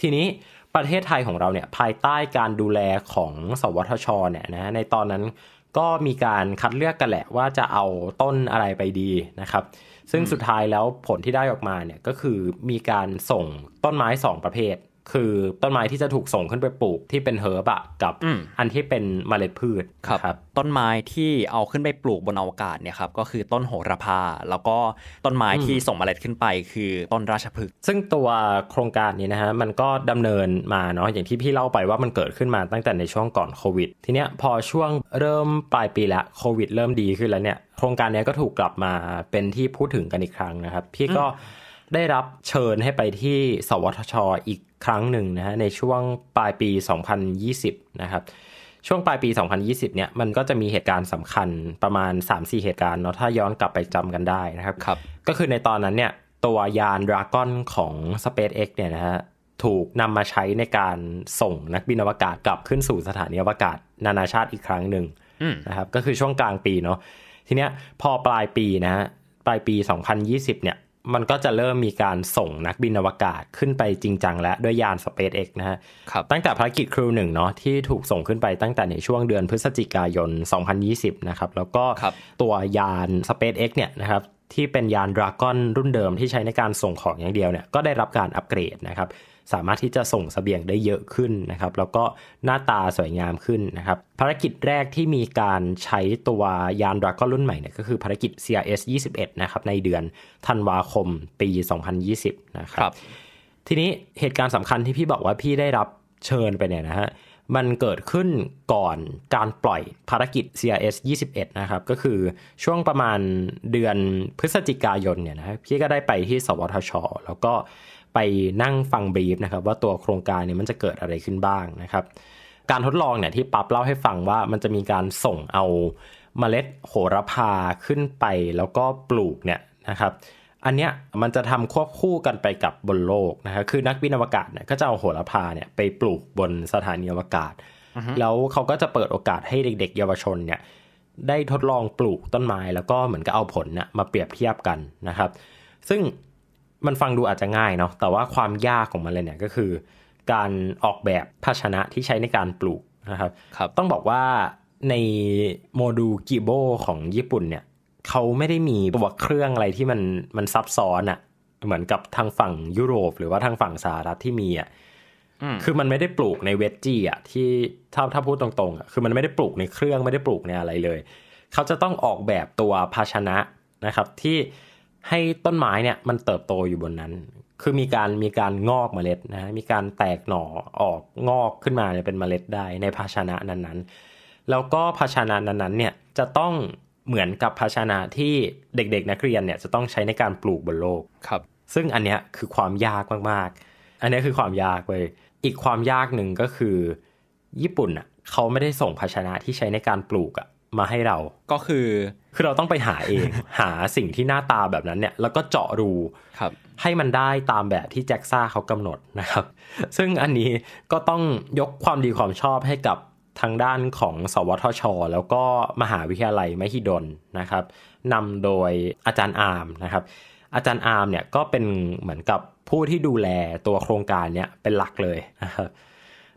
ทีนี้ประเทศไทยของเราเนี่ยภายใต้การดูแลของสวทชเนี่ยนะ ในตอนนั้นก็มีการคัดเลือกกันแหละว่าจะเอาต้นอะไรไปดีนะครับ ซึ่งสุดท้ายแล้วผลที่ได้ออกมาเนี่ยก็คือมีการส่งต้นไม้ 2 ประเภทคือต้นไม้ที่จะถูกส่งขึ้นไปปลูกที่เป็นเฮิร์บอะกับ อันที่เป็นเมล็ดพืชครับรบต้นไม้ที่เอาขึ้นไปปลูกบนอวกาศเนี่ยครับก็คือต้นโหระพา แล้วก็ต้นไม้ที่ส่งเมล็ดขึ้นไป คือต้นราชพฤกษ์ซึ่งตัวโครงการนี้นะฮะมันก็ดำเนินมาเนาะอย่างที่พี่เล่าไปว่ามันเกิดขึ้นมาตั้งแต่ในช่วงก่อนโควิด ทีเนี้ยพอช่วงเริ่มปลายปีละโควิด เริ่มดีขึ้นแล้วเนี่ย โครงการนี้ก็ถูกกลับมาเป็นที่พูดถึงกันอีกครั้งนะครับ พี่ก็ได้รับเชิญให้ไปที่สวทชอีกครั้งหนึ่งนะฮะในช่วงปลายปี 2020 นะครับ ช่วงปลายปี 2020เนี่ยมันก็จะมีเหตุการณ์สำคัญประมาณ 3-4 เหตุการณ์เนาะถ้าย้อนกลับไปจำกันได้นะครับรบก็คือในตอนนั้นเนี่ยตัวยานดราก้อนของ SpaceX เนี่ยนะฮะถูกนำมาใช้ในการส่งนักบินอวกาศ กลับขึ้นสู่สถานีอวกาศนานาชาติอีกครั้งหนึ่งนะครับก็คือช่วงกลางปีเนาะทีเนี้ยพอปลายปีนะฮะปลายปี 2020เนี่ยมันก็จะเริ่มมีการส่งนักบินอวกาศขึ้นไปจริงจังและด้วยยาน SpaceX นะฮะ ครับ ตั้งแต่ภารกิจครูหนึ่งเนาะที่ถูกส่งขึ้นไปตั้งแต่ในช่วงเดือนพฤศจิกายน 2020 นะครับ แล้วก็ตัวยาน SpaceX เนี่ยนะครับ ที่เป็นยานดราก้อนรุ่นเดิมที่ใช้ในการส่งของอย่างเดียวเนี่ย ก็ได้รับการอัปเกรดนะครับสามารถที่จะส่งสเสบียงได้เยอะขึ้นนะครับ แล้วก็หน้าตาสวยงามขึ้นนะครับ ภารกิจแรกที่มีการใช้ตัวยานดราก้อนรุ่นใหม่เนี่ยก็คือ ภารกิจ CRS 21นะครับ ในเดือนธันวาคมปี 2020นะครับรบทีนี้เหตุการณ์สำคัญที่พี่บอกว่าพี่ได้รับเชิญไปเนี่ยนะฮะมันเกิดขึ้นก่อนการปล่อยภารกิจ CRS 21นะครับ ก็คือช่วงประมาณเดือนพฤศจิกายนเนี่ยนะพี่ก็ได้ไปที่ สวทช แล้วก็ไปนั่งฟังบรีฟนะครับ ว่าตัวโครงการเนี่ยมันจะเกิดอะไรขึ้นบ้างนะครับ การทดลองเนี่ยที่ปั๊บเล่าให้ฟังว่ามันจะมีการส่งเอาเมล็ดโหระพาขึ้นไปแล้วก็ปลูกเนี่ยนะครับ อันเนี้ยมันจะทำควบคู่กันไปกับบนโลกนะครับคือนักวินอวกาศเนี่ยก็จะเอาโหระพาเนี่ยไปปลูกบนสถานีอวกาศ แล้วเขาก็จะเปิดโอกาสให้เด็ก ๆ เยาวชนเนี่ย ได้ทดลองปลูกต้นไม้แล้วก็เหมือนกับเอาผลเนี่ยมาเปรียบเทียบกันนะครับ ซึ่งมันฟังดูอาจจะง่ายเนาะแต่ว่าความยากของมันเลยเนี่ยก็คือ การออกแบบภาชนะที่ใช้ในการปลูกนะครับรบต้องบอกว่าในโมดูลกิโบของญี่ปุ่นเนี่ยเขาไม่ได้มีตัวเครื่องอะไรที่มันมันซับซ้อนอะเหมือนกับทางฝั่งยุโรปหรือว่าทางฝั่งสหรัฐที่มีอะคือมันไม่ได้ปลูกในเวจจี้อะที่ถ้าถ้าพูดตรงๆอะคือมันไม่ได้ปลูกในเครื่องไม่ได้ปลูกในอะไรเลยเขาจะต้องออกแบบตัวภาชนะนะครับที่ให้ต้นไม้เนี่ย มันเติบโตอยู่บนนั้น คือมีการมีการงอกเมล็ดนะมีการแตกหน่อออกงอกขึ้นมาเนี่ยเป็นเมล็ดได้ในภาชนะนั้นๆ แล้วก็ภาชนะนั้นๆ เนี่ยจะต้องเหมือนกับภาชนะที่เด็กๆนักเรียนเนี่ยจะต้องใช้ในการปลูกบนโลก ครับ ซึ่งอันเนี้ยคือความยากมากๆ อันนี้คือความยากเลยอีกความยากหนึ่งก็คือญี่ปุ่นอ่ะเขาไม่ได้ส่งภาชนะที่ใช้ในการปลูกอ่ะมาให้เราก็คือ คือเราต้องไปหาเอง หาสิ่งที่หน้าตาแบบนั้นเนี่ย แล้วก็เจาะรู ครับ ให้มันได้ตามแบบที่แจ็คซ่าเขากำหนดนะครับ ซึ่งอันนี้ก็ต้องยกความดีความชอบให้กับทางด้านของสวทช แล้วก็มหาวิทยาลัยมหิดลนะครับนำโดยอาจารย์อาร์มนะครับ อาจารย์อาร์มเนี่ยก็เป็นเหมือนกับผู้ที่ดูแลตัวโครงการเนี่ยเป็นหลักเลยนะครับ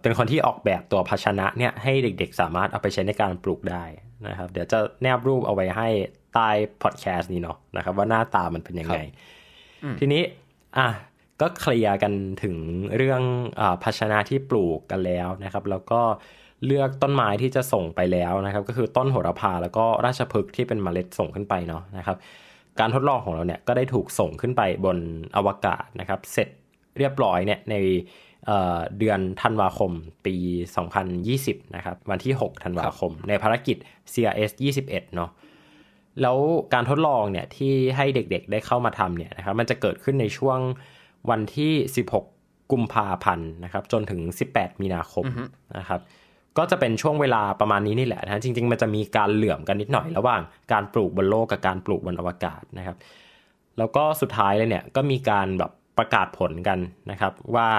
เป็นคนที่ออกแบบตัวภาชนะเนี่ยให้เด็ก ๆ สามารถเอาไปใช้ในการปลูกได้นะครับ เดี๋ยวจะแนบรูปเอาไว้ให้ใต้พอดแคสต์นี้เนาะนะครับ ว่าหน้าตามันเป็นยังไง ทีนี้อ่ะก็เคลียร์กันถึงเรื่องอภาชนะที่ปลูกกันแล้วนะครับ แล้วก็เลือกต้นไม้ที่จะส่งไปแล้วนะครับ ก็คือต้นโหระพาแล้วก็ราชพฤกษ์ที่เป็นเมล็ดส่งขึ้นไปเนาะนะครับ การทดลองของเราเนี่ยก็ได้ถูกส่งขึ้นไปบนอวกาศนะครับ เสร็จเรียบร้อยเนี่ยในเดือนธันวาคมปี 2020นะครับวันที่6ธันวาคม ในภารกิจ CRS 21เนาะแล้วการทดลองเนี่ยที่ให้เด็กๆได้เข้ามาทำเนี่ยนะครับมันจะเกิดขึ้นในช่วงวันที่ 16 กุมภาพันธ์นะครับจนถึง 18 มีนาคมนะครับก็จะเป็นช่วงเวลาประมาณนี้นี่แหละนะจริงๆมันจะมีการเหลื่อมกันนิดหน่อย ระหว่างการปลูกบนโลกกับการปลูกบนอวกาศนะครับแล้วก็สุดท้ายเลยเนี่ยก็มีการแบบประกาศผลกันนะครับว่า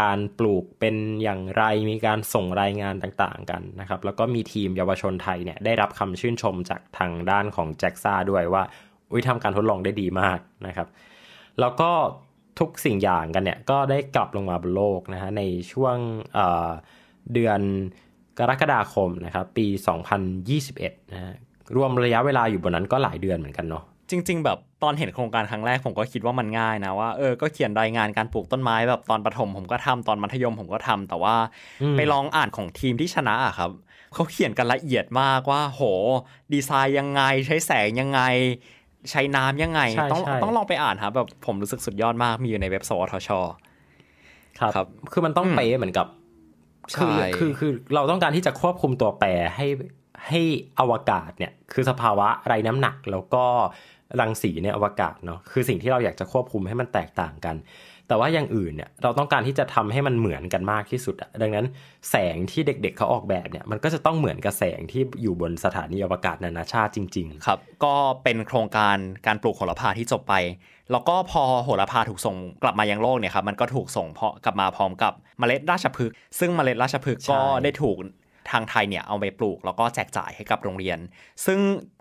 การปลูกเป็นอย่างไรมีการส่งรายงานต่างๆกันนะครับ แล้วก็มีทีมเยาวชนไทยเนี่ยได้รับคำชื่นชมจากทางด้านของแจ็กซ่าด้วยว่า อุ้ยทำการทดลองได้ดีมากนะครับ แล้วก็ทุกสิ่งอย่างกันเนี่ย ก็ได้กลับลงมาบนโลกนะฮะ ในช่วงเเดือนกรกฎาคมนะครับ ปี 2021นะฮะ รวมระยะเวลาอยู่บนนั้นก็หลายเดือนเหมือนกันเนาะจริง ๆ แบบตอนเห็นโครงการ ครั้งแรกผมก็คิดว่ามันง่ายนะว่าเออก็เขียนรายงานการปลูกต้นไม้แบบตอนประถม ผมก็ทำตอนมัธยมผมก็ทำ แต่ว่า ไปลองอ่านของทีมที่ชนะอะครับ เขาเขียนกันละเอียดมากว่า โห ดีไซน์ยังไงใช้แสงยังไง ใช้น้ำยังไง ต้องต้องลองไปอ่านครับ แบบผมรู้สึกสุดยอดมากมีอยู่ในเว็บสวทชครับครบคือมันต้องเปเหมือนกับคือคือคือเราต้องการที่จะควบคุมตัวแปรให้ให้อวกาศเนี่ย คือสภาวะไรน้ำหนักแล้วก็รังสีในอวกาศเนาะคือสิ่งที่เราอยากจะควบคุมให้มันแตกต่างกัน แต่ว่าอย่างอื่นเนี่ยเราต้องการที่จะทำให้มันเหมือนกันมากที่สุด ดังนั้นแสงที่เด็กๆเเขาออกแบบเนี่ยมันก็จะต้องเหมือนกับแสงที่อยู่บนสถานีอวกาศนานาชาติจริงๆ ครับ ก็เป็นโครงการการปลูกโหระพาที่จบไป แล้วก็พอโหระพาถูกส่ง กลับมายังโลกเนี่ยครับมันก็ถูกส่งเพาะกลับมาพร้อมกับเมล็ดราชพฤกษ์ซึ่งเมล็ดราชพฤกษ์ก็ได้ถูกทางไทยเนี่ยเอาไปปลูกแล้วก็แจกจ่ายให้กับโรงเรียนซึ่ง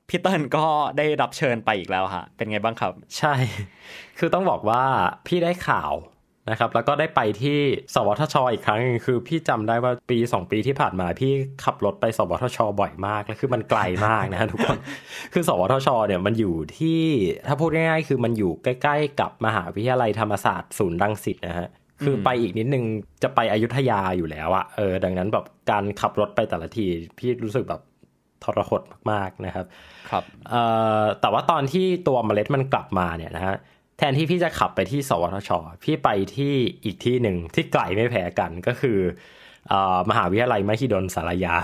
พี่เติ้ลก็ได้รับเชิญไปอีกแล้วฮะ เป็นไงบ้างครับ ใช่ คือต้องบอกว่าพี่ได้ข่าวนะครับ แล้วก็ได้ไปที่ สวทช อีกครั้งนึงคือพี่จำได้ว่าปี 2 ปีที่ผ่านมา พี่ขับรถไป สวทช บ่อยมาก แล้วคือมันไกลมากนะทุกคน คือ สวทช เนี่ยมันอยู่ที่ถ้าพูดง่ายๆคือมันอยู่ใกล้ๆกับมหาวิทยาลัยธรรมศาสตร์ศูนย์รังสิตนะฮะ คือไปอีกนิดนึงจะไปอยุธยาอยู่แล้วอะเออดังนั้นแบบการขับรถไปแต่ละที พี่รู้สึกแบบทรหดมากๆนะครับ ครับ แต่ว่าตอนที่ตัวเมล็ดมันกลับมาเนี่ยนะฮะ แทนที่พี่จะขับไปที่สวทช พี่ไปที่อีกที่หนึ่งที่ไกลไม่แพ้กันก็คืออมหาวิทยาลัยมหิดลสารยา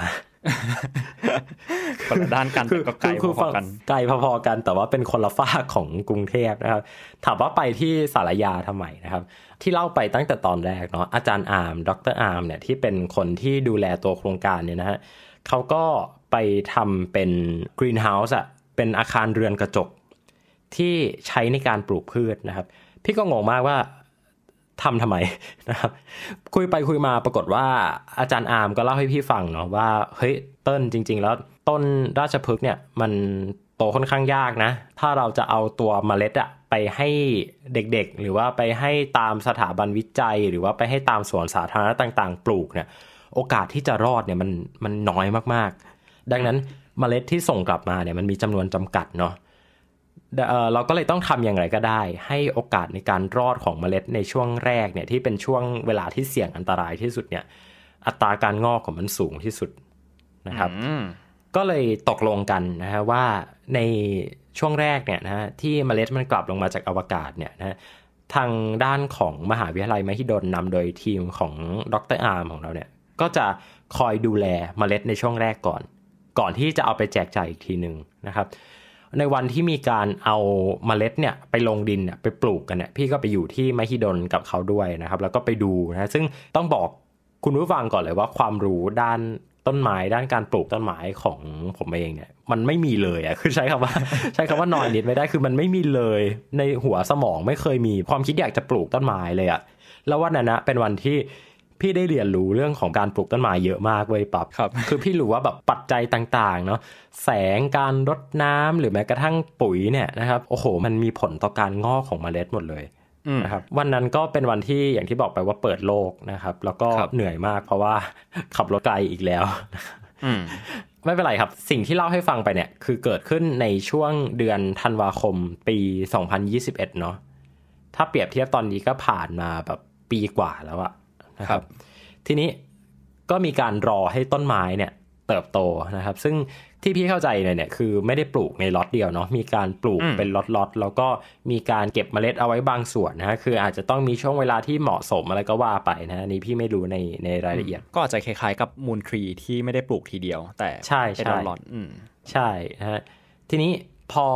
คนละด้านกันก็ไกลพอๆกันไกลพอๆกัน แต่ว่าเป็นคนละฝาของกรุงเทพนะครับ ถามว่าไปที่สารยาทำไมนะครับ ที่เล่าไปตั้งแต่ตอนแรกเนาะ อาจารย์อาร์ม ดรอาร์มเนี่ยที่เป็นคนที่ดูแลตัวโครงการเนี่ยนะฮะเขาก็ไปทำเป็นกรีนเฮาส์อะเป็นอาคารเรือนกระจก ที่ใช้ในการปลูกพืชนะครับ พี่ก็งงมากว่าทำทำไมนะครับ คุยไปคุยมาปรากฏว่า อาจารย์อาร์มก็เล่าให้พี่ฟังเนาะว่า เฮ้ยเต้นจริงๆแล้วต้นราชพฤกษ์เนี่ยมันโตค่อนข้างยากนะ ถ้าเราจะเอาตัวเมล็ดอะไปให้เด็กๆ หรือว่าไปให้ตามสถาบันวิจัย หรือว่าไปให้ตามสวนสาธารณะต่าง ๆ ปลูกเนี่ยโอกาสที่จะรอดเนี่ยมันมันน้อยมาก ๆ ดังนั้นเมล็ดที่ส่งกลับมาเนี่ยมันมีจำนวนจำกัดเนาะเราก็เลยต้องทำอย่างไรก็ได้ ให้โอกาสในการรอดของเมล็ดในช่วงแรกเนี่ยที่เป็นช่วงเวลาที่เสี่ยงอันตรายที่สุดเนี่ย อัตราการงอกของมันสูงที่สุดนะครับ ก็เลยตกลงกันนะฮะว่าในช่วงแรกเนี่ยนะที่เมล็ดมันกลับลงมาจากอวกาศเนี่ยนะทางด้านของมหาวิทยาลัยมหิดลนำโดยทีมของดรอาร์มของเราเนี่ยก็จะคอยดูแลเมล็ดในช่วงแรกก่อน ก่อนที่จะเอาไปแจกจ่ายอีกทีหนึ่งนะครับ ในวันที่มีการเอาเมล็ดเนี่ยไปลงดินเนี่ยไปปลูกกันเนี่ย พี่ก็ไปอยู่ที่มหิดลกับเขาด้วยนะครับ แล้วก็ไปดูนะ ซึ่งต้องบอกคุณผู้ฟังก่อนเลยว่าความรู้ด้านต้นไม้ ด้านการปลูกต้นไม้ของผมเองเนี่ย มันไม่มีเลยอ่ะ คือใช้คำว่า ใช้คำว่านอนนิดไม่ได้ คือมันไม่มีเลยในหัวสมองไม่เคยมี ความคิดอยากจะปลูกต้นไม้เลยอ่ะแล้ววันนั้นนะ เป็นวันที่พี่ได้เรียนรู้เรื่องของการปลูกต้นไม้เยอะมากเว้ยปับ ครับ คือพี่รู้ว่าแบบปัจจัยต่างๆ เนาะ แสง การรดน้ำ หรือแม้กระทั่งปุ๋ยเนี่ยนะครับ โอ้โห มันมีผลต่อการงอกของเมล็ดหมดเลยนะครับ วันนั้นก็เป็นวันที่อย่างที่บอกไปว่าเปิดโลกนะครับ แล้วก็เหนื่อยมากเพราะว่าขับรถไกลอีกแล้วไม่เป็นไรครับ สิ่งที่เล่าให้ฟังไปเนี่ย คือเกิดขึ้นในช่วงเดือนธันวาคม ปี2021เนาะ ถ้าเปรียบเทียบตอนนี้ก็ผ่านมาแบบปีกว่าแล้วอะะครับทีนี้ก็มีการรอให้ต้นไม้เนี่ย เติบโตนะครับ ซึ่งที่พี่เข้าใจเนี่ย คือไม่ได้ปลูกในล็อตเดียวเนาะมีการปลูกเป็นล็อตๆแล้วก็มีการเก็บเมล็ดเอาไว้บางส่วนนะฮะคืออาจจะต้องมีช่วงเวลาที่เหมาะสมอะไรก็ว่าไปนะนี่พี่ไม่รู้ในในรายละเอียด ก็อาจจะคล้าย ๆกับมูลครีที่ไม่ได้ปลูกทีเดียว แต่ใช่เป็นล็อตใช่นะฮะทีนี้พอ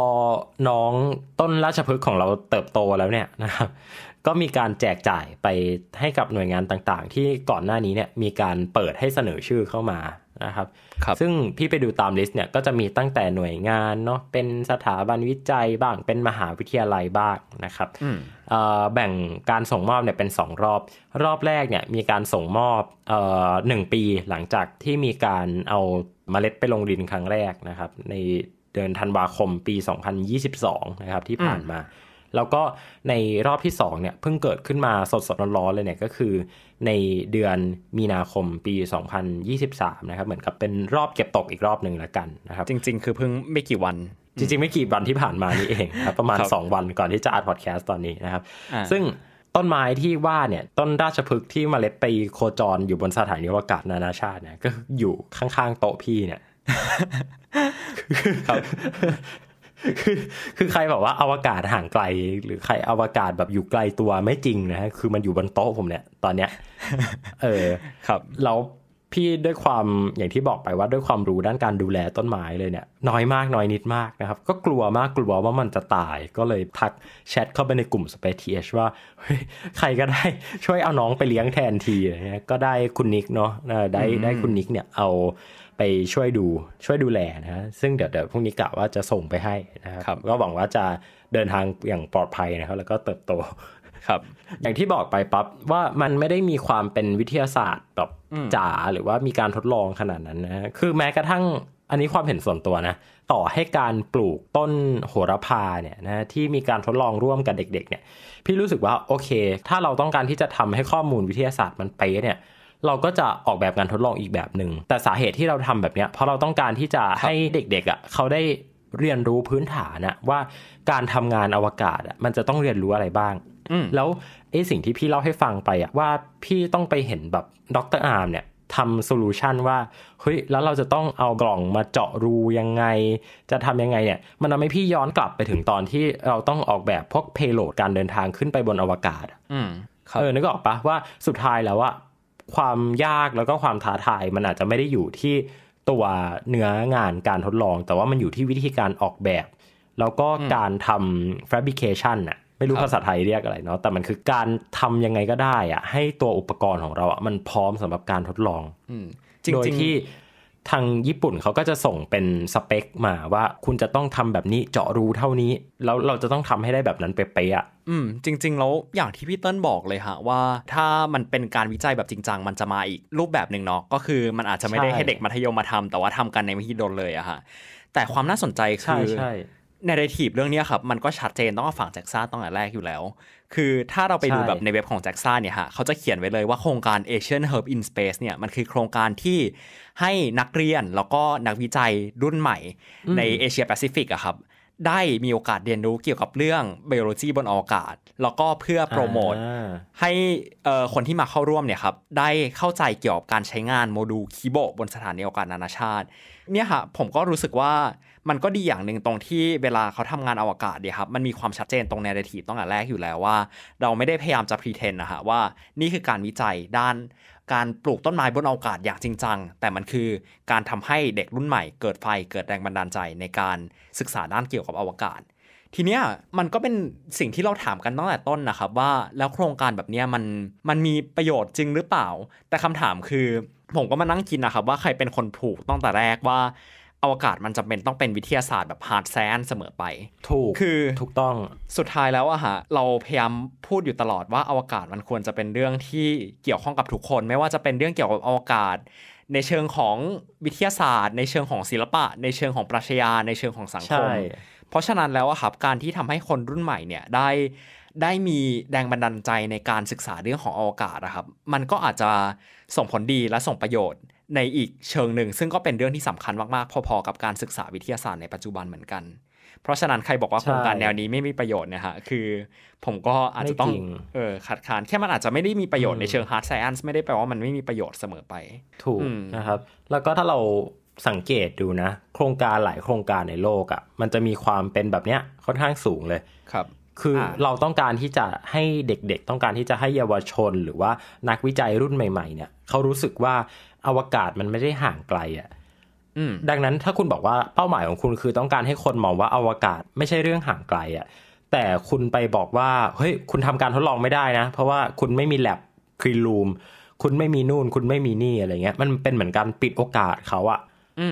น้องต้นราชพฤกษ์ของเราเติบโตแล้วเนี่ยนะครับก็มีการแจกจ่ายไปให้กับหน่วยงานต่างๆ ที่ก่อนหน้านี้เนี่ยมีการเปิดให้เสนอชื่อเข้ามานะครับรบซึ่งพี่ไปดูตามลิสต์เนี่ยก็จะมีตั้งแต่หน่วยงานเนาะเป็นสถาบันวิจัยบ้างเป็นมหาวิทยาลัยบ้างนะครับแบ่งการส่งมอบเนี่ยเป็น 2รอบรอบแรกเนี่ยมีการส่งมอบหนึ่งปีหลังจากที่มีการเอามาเมล็ดไปลงดินครั้งแรกนะครับ ในเดือนธันวาคมปี2022นะครับที่ผ่านมาแล้วก็ในรอบที่2เนี่ยเพิ่งเกิดขึ้นมาสดๆร้อนๆเลยเนี่ยก็คือ ในเดือนมีนาคมปี 2023นะครับ เหมือนกับเป็นรอบเก็บตกอีกรอบหนึ่งละกันนะครับ จริงๆคือเพิ่งไม่กี่วัน จริงๆไม่กี่วันที่ผ่านมานี่เองครับ ประมาณ 2 วันก่อนที่จะอัดพอดแคสต์ตอนนี้นะครับ ซึ่งต้นไม้ที่ว่าเนี่ยต้นราชพฤกษ์ที่มเมล็ดไปโคจรอยู่บนสถานีอวกาศนานาชาติเนี่ยก็อยู่ข้างๆโต๊ะพี่เนี่ยครับคือคือใครแบบว่าอวกาศห่างไกลหรือใครอวกาศแบบอยู่ไกลตัวไม่จริงนะฮะคือมันอยู่บนโต๊ะผมเนี่ย ตอนเนี้ยเออครับแล้วพี่ด้วยความอย่างที่บอกไปว่าด้วยความรู้ด้านการดูแลต้นไม้เลยเนี่ยน้อยมากน้อยนิดมากนะครับ ก็กลัวมากกลัวว่ามันจะตายก็เลยทักแชทเข้าไปในกลุ่ม Space TH ว่าใครก็ได้ช่วยเอาน้องไปเลี้ยงแทนทีนะก็ได้คุณนิกเนาะได้ได้คุณนิกเนี่ยเอาไปช่วยดูช่วยดูแลนะซึ่งเดี๋ยวเดี๋ยวพรุ่งนี้กะว่าจะส่งไปให้นะครับก็หวังว่าจะเดินทางอย่างปลอดภัยนะครับ แล้วก็เติบโตครับ อย่างที่บอกไปปั๊บว่ามันไม่ได้มีความเป็นวิทยาศาสตร์แบบจ๋าหรือว่ามีการทดลองขนาดนั้นนะคือแม้กระทั่งอันนี้ความเห็นส่วนตัวนะต่อให้การปลูกต้นโหระพาเนี่ยนะที่มีการทดลองร่วมกับเด็กๆเนี่ย พี่รู้สึกว่าโอเค ถ้าเราต้องการที่จะทำให้ข้อมูลวิทยาศาสตร์มันเป๊ะเนี่ยเราก็จะออกแบบการทดลองอีกแบบหนึ่ง แต่สาเหตุที่เราทำแบบเนี้ย เพราะเราต้องการที่จะให้เด็ก ๆอะ่ะเขาได้เรียนรู้พื้นฐานนะว่าการทำงานอวกาศอะ่ะมันจะต้องเรียนรู้อะไรบ้าง แล้วไอ้สิ่งที่พี่เล่าให้ฟังไปอะว่าพี่ต้องไปเห็นแบบดรอาร์มเนี่ยทำโซลูชันว่าเฮ้ยแล้วเราจะต้องเอากล่องมาเจาะรูยังไง จะทำยังไงเนี่ยมันทำให้พี่ย้อนกลับไปถึงตอนที่เราต้องออกแบบพวกเพโลดการเดินทางขึ้นไปบนอวกาศเออนึกออกปะว่าสุดท้ายแล้วว่าความยากแล้วก็ความท้าทายมันอาจจะไม่ได้อยู่ที่ตัวเนื้องานการทดลอง แต่ว่ามันอยู่ที่วิธีการออกแบบ แล้วก็การทำ fabrication น่ะไม่รู้ภาษาไทยเรียกอะไรเนาะแต่มันคือการทำยังไงก็ได้อะให้ตัวอุปกรณ์ของเราอะมันพร้อมสำหรับการทดลองโดยที่ทางญี่ปุ่นเขาก็จะส่งเป็นสเปคมาว่าคุณจะต้องทำแบบนี้เจาะรูเท่านี้ แล้วเราจะต้องทำให้ได้แบบนั้นเป๊ะๆอ่ะ อืม จริง ๆ แล้วอย่างที่พี่เต้นบอกเลยฮะว่า ถ้ามันเป็นการวิจัยแบบจริงจังมันจะมาอีกรูปแบบหนึ่งเนาะก็คือมันอาจจะไม่ได้ให้เด็กมัธยมมาทำแต่ว่าทำกันในมหิดลเลยอะฮะแต่ความน่าสนใจคือในเรทีฟเรื่องนี้ครับ มันก็ชัดเจนต้องฝังแจ็กซ่าตั้งแต่แรกอยู่แล้วคือถ้าเราไปดูแบบในเว็บของแจ็กซ่าเนี่ยฮะเขาจะเขียนไว้เลยว่าโครงการ Asian Herb in Space เนี่ยมันคือโครงการที่ให้นักเรียนแล้วก็นักวิจัยรุ่นใหม่ในเอเชียแปซิฟิกอะครับได้มีโอกาสเรียนรู้เกี่ยวกับเรื่องไบโอโลจีบนอวกาศ แล้วก็เพื่อโปรโมทให้คนที่มาเข้าร่วมเนี่ยครับได้เข้าใจเกี่ยวกับการใช้งาน โมดูลคีโบบนสถานีอวกาศนานาชาติ เนี่ยฮะผมก็รู้สึกว่ามันก็ดีอย่างหนึ่งตรงที่เวลาเขาทำงานอวกาศเดี๋ยครับ มันมีความชัดเจนตรงเนเรทีฟต้องอตนแรกอยู่แล้วว่า เราไม่ได้พยายามจะพรีเทนนะฮะว่านี่คือการวิจัยด้าน การปลูกต้นไม้บนอวกาศอย่างจริงจังแต่มันคือการทำให้เด็กรุ่นใหม่ เกิดไฟเกิดแรงบันดาลใจในการศึกษาด้านเกี่ยวกับอวกาศ ทีเนี้ยมันก็เป็นสิ่งที่เราถามกันตั้งแต่ต้นนะครับ ว่าแล้วโครงการแบบเนี้ยมันมันมีประโยชน์จริงหรือเปล่า แต่คำถามคือ ผมก็มานั่งคิดนะครับว่าใครเป็นคนผูกตั้งแต่แรกว่าอวกาศมันจำเป็นต้องเป็นวิทยาศาสตร์แบบฮาร์ดแซนเสมอไป ถูกคือถูกต้อง สุดท้ายแล้วอะฮะเราพยายามพูดอยู่ตลอดว่าอวกาศมันควรจะเป็นเรื่องที่เกี่ยวข้องกับทุกคน ไม่ว่าจะเป็นเรื่องเกี่ยวกับอวกาศในเชิงของวิทยาศาสตร์ ในเชิงของศิลปะ ในเชิงของปรัชญาในเชิงของสังคมเพราะฉะนั้นแล้วอะครับการที่ทำให้คนรุ่นใหม่เนี่ยได้ได้มีแรงบันดาลใจในการศึกษาเรื่องของอวกาศนะครับมันก็อาจจะส่งผลดีและส่งประโยชน์ในอีกเชิงหนึ่งซึ่งก็เป็นเรื่องที่สำคัญมากๆพอๆกับการศึกษาวิทยาศาสตร์ในปัจจุบันเหมือนกัน เพราะฉะนั้นใครบอกว่าโครงการแนวนี้ไม่มีประโยชน์นะฮะ คือผมก็อาจจะต้องเออขัดขานแค่มันอาจจะไม่ได้มีประโยชน์ในเชิงฮาร์ดไซแอนซ์ไม่ได้แปลว่ามันไม่มีประโยชน์เสมอไปถูกนะครับ แล้วก็ถ้าเราสังเกตดูนะ โครงการหลายโครงการในโลกอะ่ะมันจะมีความเป็นแบบเนี้ยค่อนข้างสูงเลยครับ คือเราต้องการที่จะให้เด็กๆต้องการที่จะให้เยาวชนหรือว่านักวิจัยรุ่นใหม่ๆ เนี่ยเขารู้สึกว่าอวกาศมันไม่ได้ห่างไกลอะ่ะดังนั้นถ้าคุณบอกว่าเป้าหมายของคุณ คือต้องการให้คนมองว่าอวกาศ ไม่ใช่เรื่องห่างไกลอะ่ะ แต่คุณไปบอกว่าเฮ้ยคุณทำการทดลองไม่ได้นะเพราะว่าคุณไม่มีแลบคลีนรูม คุณไม่มีนู่นคุณไม่มีนี่อะไรเงี้ยมันเป็นเหมือนการปิดโอกาสเขาอะ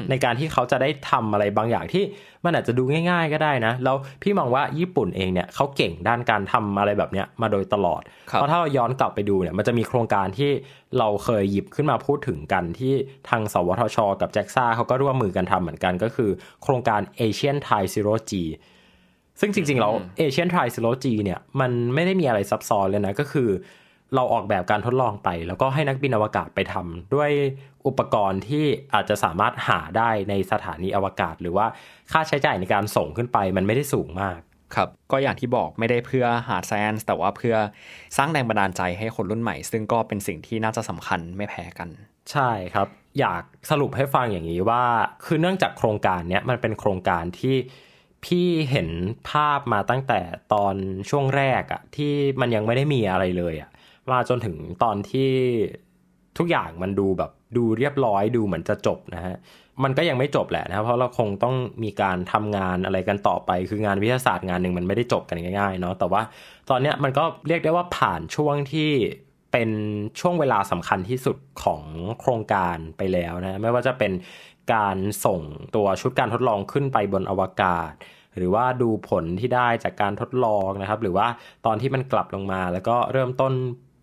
ในการที่เขาจะได้ทำอะไรบางอย่างที่มันอาจจะดูง่ายๆก็ได้นะ แล้วพี่มองว่าญี่ปุ่นเองเนี่ย เขาเก่งด้านการทำอะไรแบบเนี้ยมาโดยตลอด เพราะถ้าเราย้อนกลับไปดูเนี่ย มันจะมีโครงการที่เราเคยหยิบขึ้นมาพูดถึงกันที่ทางสวทช กับแจ็กซ่าเขาก็ร่วมมือกันทำเหมือนกันก็คือโครงการ Asian Thai Zero G ซึ่งจริงๆแล้ว Asian Thai Zero G เนี่ยมันไม่ได้มีอะไรซับซ้อนเลยนะก็คือเราออกแบบการทดลองไปแล้วก็ให้นักบินอวกาศไปทำด้วยอุปกรณ์ที่อาจจะสามารถหาได้ในสถานีอวกาศ หรือว่าค่าใช้จ่ายในการส่งขึ้นไปมันไม่ได้สูงมากครับ ก็อย่างที่บอกไม่ได้เพื่อหาไซเอนส์แต่ว่าเพื่อสร้างแรงบันดาลใจให้คนรุ่นใหม่ ซึ่งก็เป็นสิ่งที่น่าจะสำคัญไม่แพ้กัน ใช่ครับ อยากสรุปให้ฟังอย่างนี้ว่าคือเนื่องจากโครงการเนี้ยมันเป็นโครงการที่พี่เห็นภาพมาตั้งแต่ตอนช่วงแรกอะที่มันยังไม่ได้มีอะไรเลยอะมาจนถึงตอนที่ทุกอย่างมันดูแบบดูเรียบร้อยดูเหมือนจะจบนะฮะมันก็ยังไม่จบแหละนะเพราะเราคงต้องมีการทำงานอะไรกันต่อไปคืองานวิทยาศาสตร์งานหนึ่งมันไม่ได้จบกันง่ายๆ เนาะแต่ว่าตอนเนี้ยมันก็เรียกได้ว่าผ่านช่วงที่เป็นช่วงเวลาสำคัญที่สุดของโครงการไปแล้วนะ ไม่ว่าจะเป็นการส่งตัวชุดการทดลองขึ้นไปบนอวกาศ หรือว่าดูผลที่ได้จากการทดลองนะครับ หรือว่าตอนที่มันกลับลงมา แล้วก็เริ่มต้น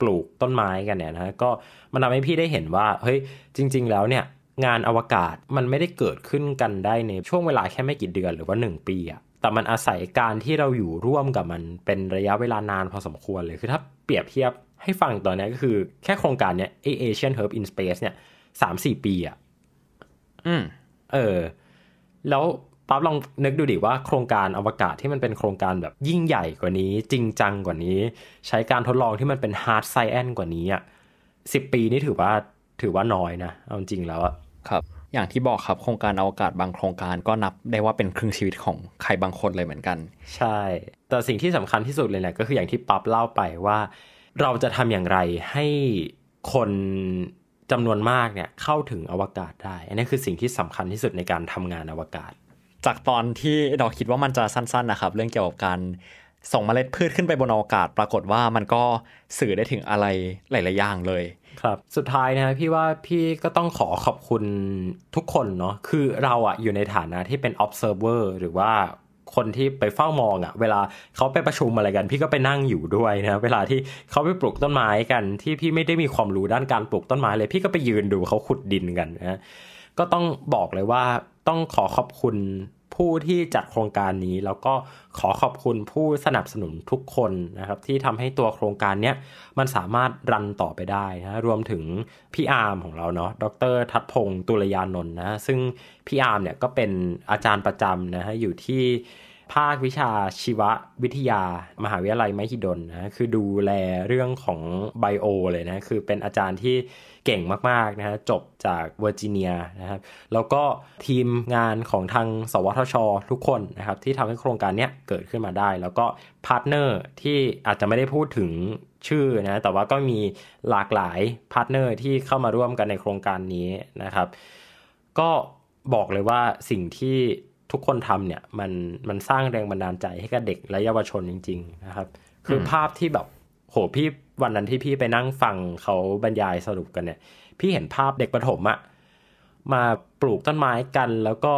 ปลูกต้นไม้กันเนี่ยนะก็มันทำให้พี่ได้เห็นว่า เฮ้ยจริงๆแล้วเนี่ยงานอวกาศมันไม่ได้เกิดขึ้นกันได้ในช่วงเวลาแค่ไม่กี่เดือนหรือว่า1ปีอะแต่มันอาศัยการที่เราอยู่ร่วมกับมันเป็นระยะเวลานานพอสมควรเลย คือถ้าเปรียบเทียบให้ฟังตอนนี้ก็คือ แค่โครงการเนี้ย Asian Herb in Space เนี่ยสามสี่ปีอะอืมเออแล้วป๊อบลองนึกดูดิว่าโครงการอวกาศที่มันเป็นโครงการแบบยิ่งใหญ่กว่านี้ จริงจังกว่านี้ ใช้การทดลองที่มันเป็นฮาร์ดไซแอนกว่านี้อ่ะสิบปีนี่ถือว่าถือว่าน้อยนะเอาจริงแล้วอ่ะครับ อย่างที่บอกครับโครงการอวกาศบางโครงการก็นับได้ว่าเป็นครึ่งชีวิตของใครบางคนเลยเหมือนกัน ใช่ แต่สิ่งที่สำคัญที่สุดเลยเนะี่ยก็คืออย่างที่ปั๊บเล่าไปว่า เราจะทำอย่างไรให้คนจำนวนมากเนี่ยเข้าถึงอวกาศได้อันนี้คือสิ่งที่สำคัญที่สุดในการทำงานอวกาศจากตอนที่เราคิดว่ามันจะสั้นๆนะครับ เรื่องเกี่ยวกับการส่งเมล็ดพืชขึ้นไปบนอวกาศ ปรากฏว่ามันก็สื่อได้ถึงอะไร หลายๆ อย่างเลย ครับสุดท้ายนะพี่ว่าพี่ก็ต้องขอขอบคุณทุกคนเนาะคือเราอะอยู่ในฐานะที่เป็น observer หรือว่าคนที่ไปเฝ้ามองอะะเวลาเขาไปประชุมอะไรกัน พี่ก็ไปนั่งอยู่ด้วยนะเวลาที่เขาไปปลูกต้นไม้กันที่พี่ไม่ได้มีความรู้ด้านการปลูกต้นไม้เลย พี่ก็ไปยืนดูเขาขุดดินกันนะก็ต้องบอกเลยว่าต้องขอขอบคุณผู้ที่จัดโครงการนี้ แล้วก็ขอขอบคุณผู้สนับสนุนทุกคนนะครับ ที่ทำให้ตัวโครงการเนี้ยมันสามารถรันต่อไปได้นะรวมถึงพี่อาร์มของเราเนาะดรทัศพงศ์ตุลยานนท์นะซึ่งพี่อาร์มเนี่ยก็เป็นอาจารย์ประจำนะฮะอยู่ที่ภาควิชาชีววิทยา มหาวิทยาลัยมหิดลนะคือดูแลเรื่องของไบโอเลยนะ คือเป็นอาจารย์ที่เก่งมากๆนะฮะจบจากเวอร์จิเนียนะครับแล้วก็ทีมงานของทาง สวทช ทุกคนนะครับ ที่ทำให้โครงการนี้เกิดขึ้นมาได้ แล้วก็พาร์ทเนอร์ที่อาจจะไม่ได้พูดถึงชื่อนะ แต่ว่าก็มีหลากหลายพาร์ทเนอร์ที่เข้ามาร่วมกันในโครงการนี้นะครับ ก็บอกเลยว่าสิ่งที่ทุกคนทำเนี่ยมันมันสร้างแรงบันดาลใจให้กับเด็กและเยาวชนจริงๆนะครับ คือภาพที่แบบโหพี่วันนั้นที่พี่ไปนั่งฟังเขาบรรยายสรุปกันเนี่ย พี่เห็นภาพเด็กประถมอะมาปลูกต้นไม้กัน แล้วก็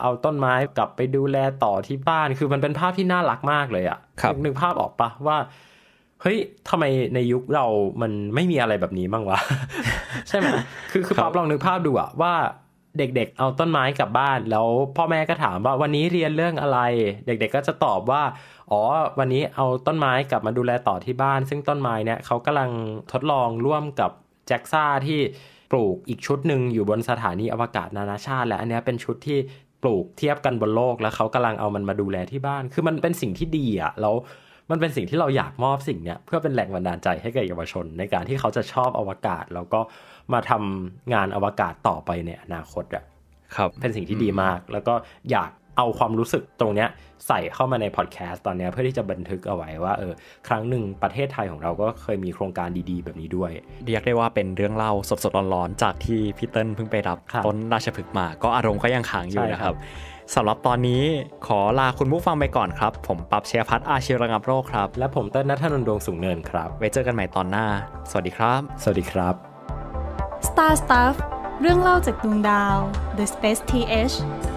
เอาต้นไม้กลับไปดูแลต่อที่บ้านคือมันเป็นภาพที่น่ารักมากเลยอะนึกภาพออกปะว่าเฮ้ยทำไมในยุคเรามันไม่มีอะไรแบบนี้บ้างวะใช่ไหมคือคือปับลองนึกภาพดูอะว่าเด็กๆ เอาต้นไม้กลับบ้านแล้วพ่อแม่ก็ถามว่าวันนี้เรียนเรื่องอะไร เด็กๆ ก็จะตอบว่า อ๋อ วันนี้เอาต้นไม้กลับมาดูแลต่อที่บ้าน ซึ่งต้นไม้เนี่ยเขากำลังทดลองร่วมกับแจ็กซ่าที่ปลูกอีกชุดหนึ่งอยู่บนสถานีอวกาศนานาชาติ และ อันนี้เป็นชุดที่ปลูกเทียบกันบนโลกแล้วเขากำลังเอามันมาดูแลที่บ้าน คือมันเป็นสิ่งที่ดีอะแล้วมันเป็นสิ่งที่เราอยากมอบสิ่งเนี้ยเพื่อเป็นแรงบันดาลใจให้กับเยาวชนในการที่เขาจะชอบอวกาศ แล้วก็มาทำงานอวกาศต่อไปในอนาคตอ่ะครับเป็นสิ่งที่ดีมากแล้วก็อยากเอาความรู้สึกตรงเนี้ยใส่เข้ามาในพอดแคสต์ตอนเนี้ยเพื่อที่จะบันทึกเอาไว้ว่าเออครั้งหนึ่งประเทศไทยของเราก็เคยมีโครงการดี ๆ แบบนี้ด้วยเรียกได้ว่าเป็นเรื่องเล่าสดๆร้อนๆจากที่พี่เติ้ลเพิ่งไปรับต้นราชพฤกษ์มาก็อารมณ์ก็ยังขังอยู่นะครับสำหรับตอนนี้ขอลาคุณผู้ฟังไปก่อนครับ ผมปั๊บเชียพัฒอาชีระงับโรคครับ และผมเต้นนัทนนท์ดวงสูงเนินครับ ไว้เจอกันใหม่ตอนหน้า สวัสดีครับ สวัสดีครับ Star Stuff เรื่องเล่าจากดวงดาว The Space TH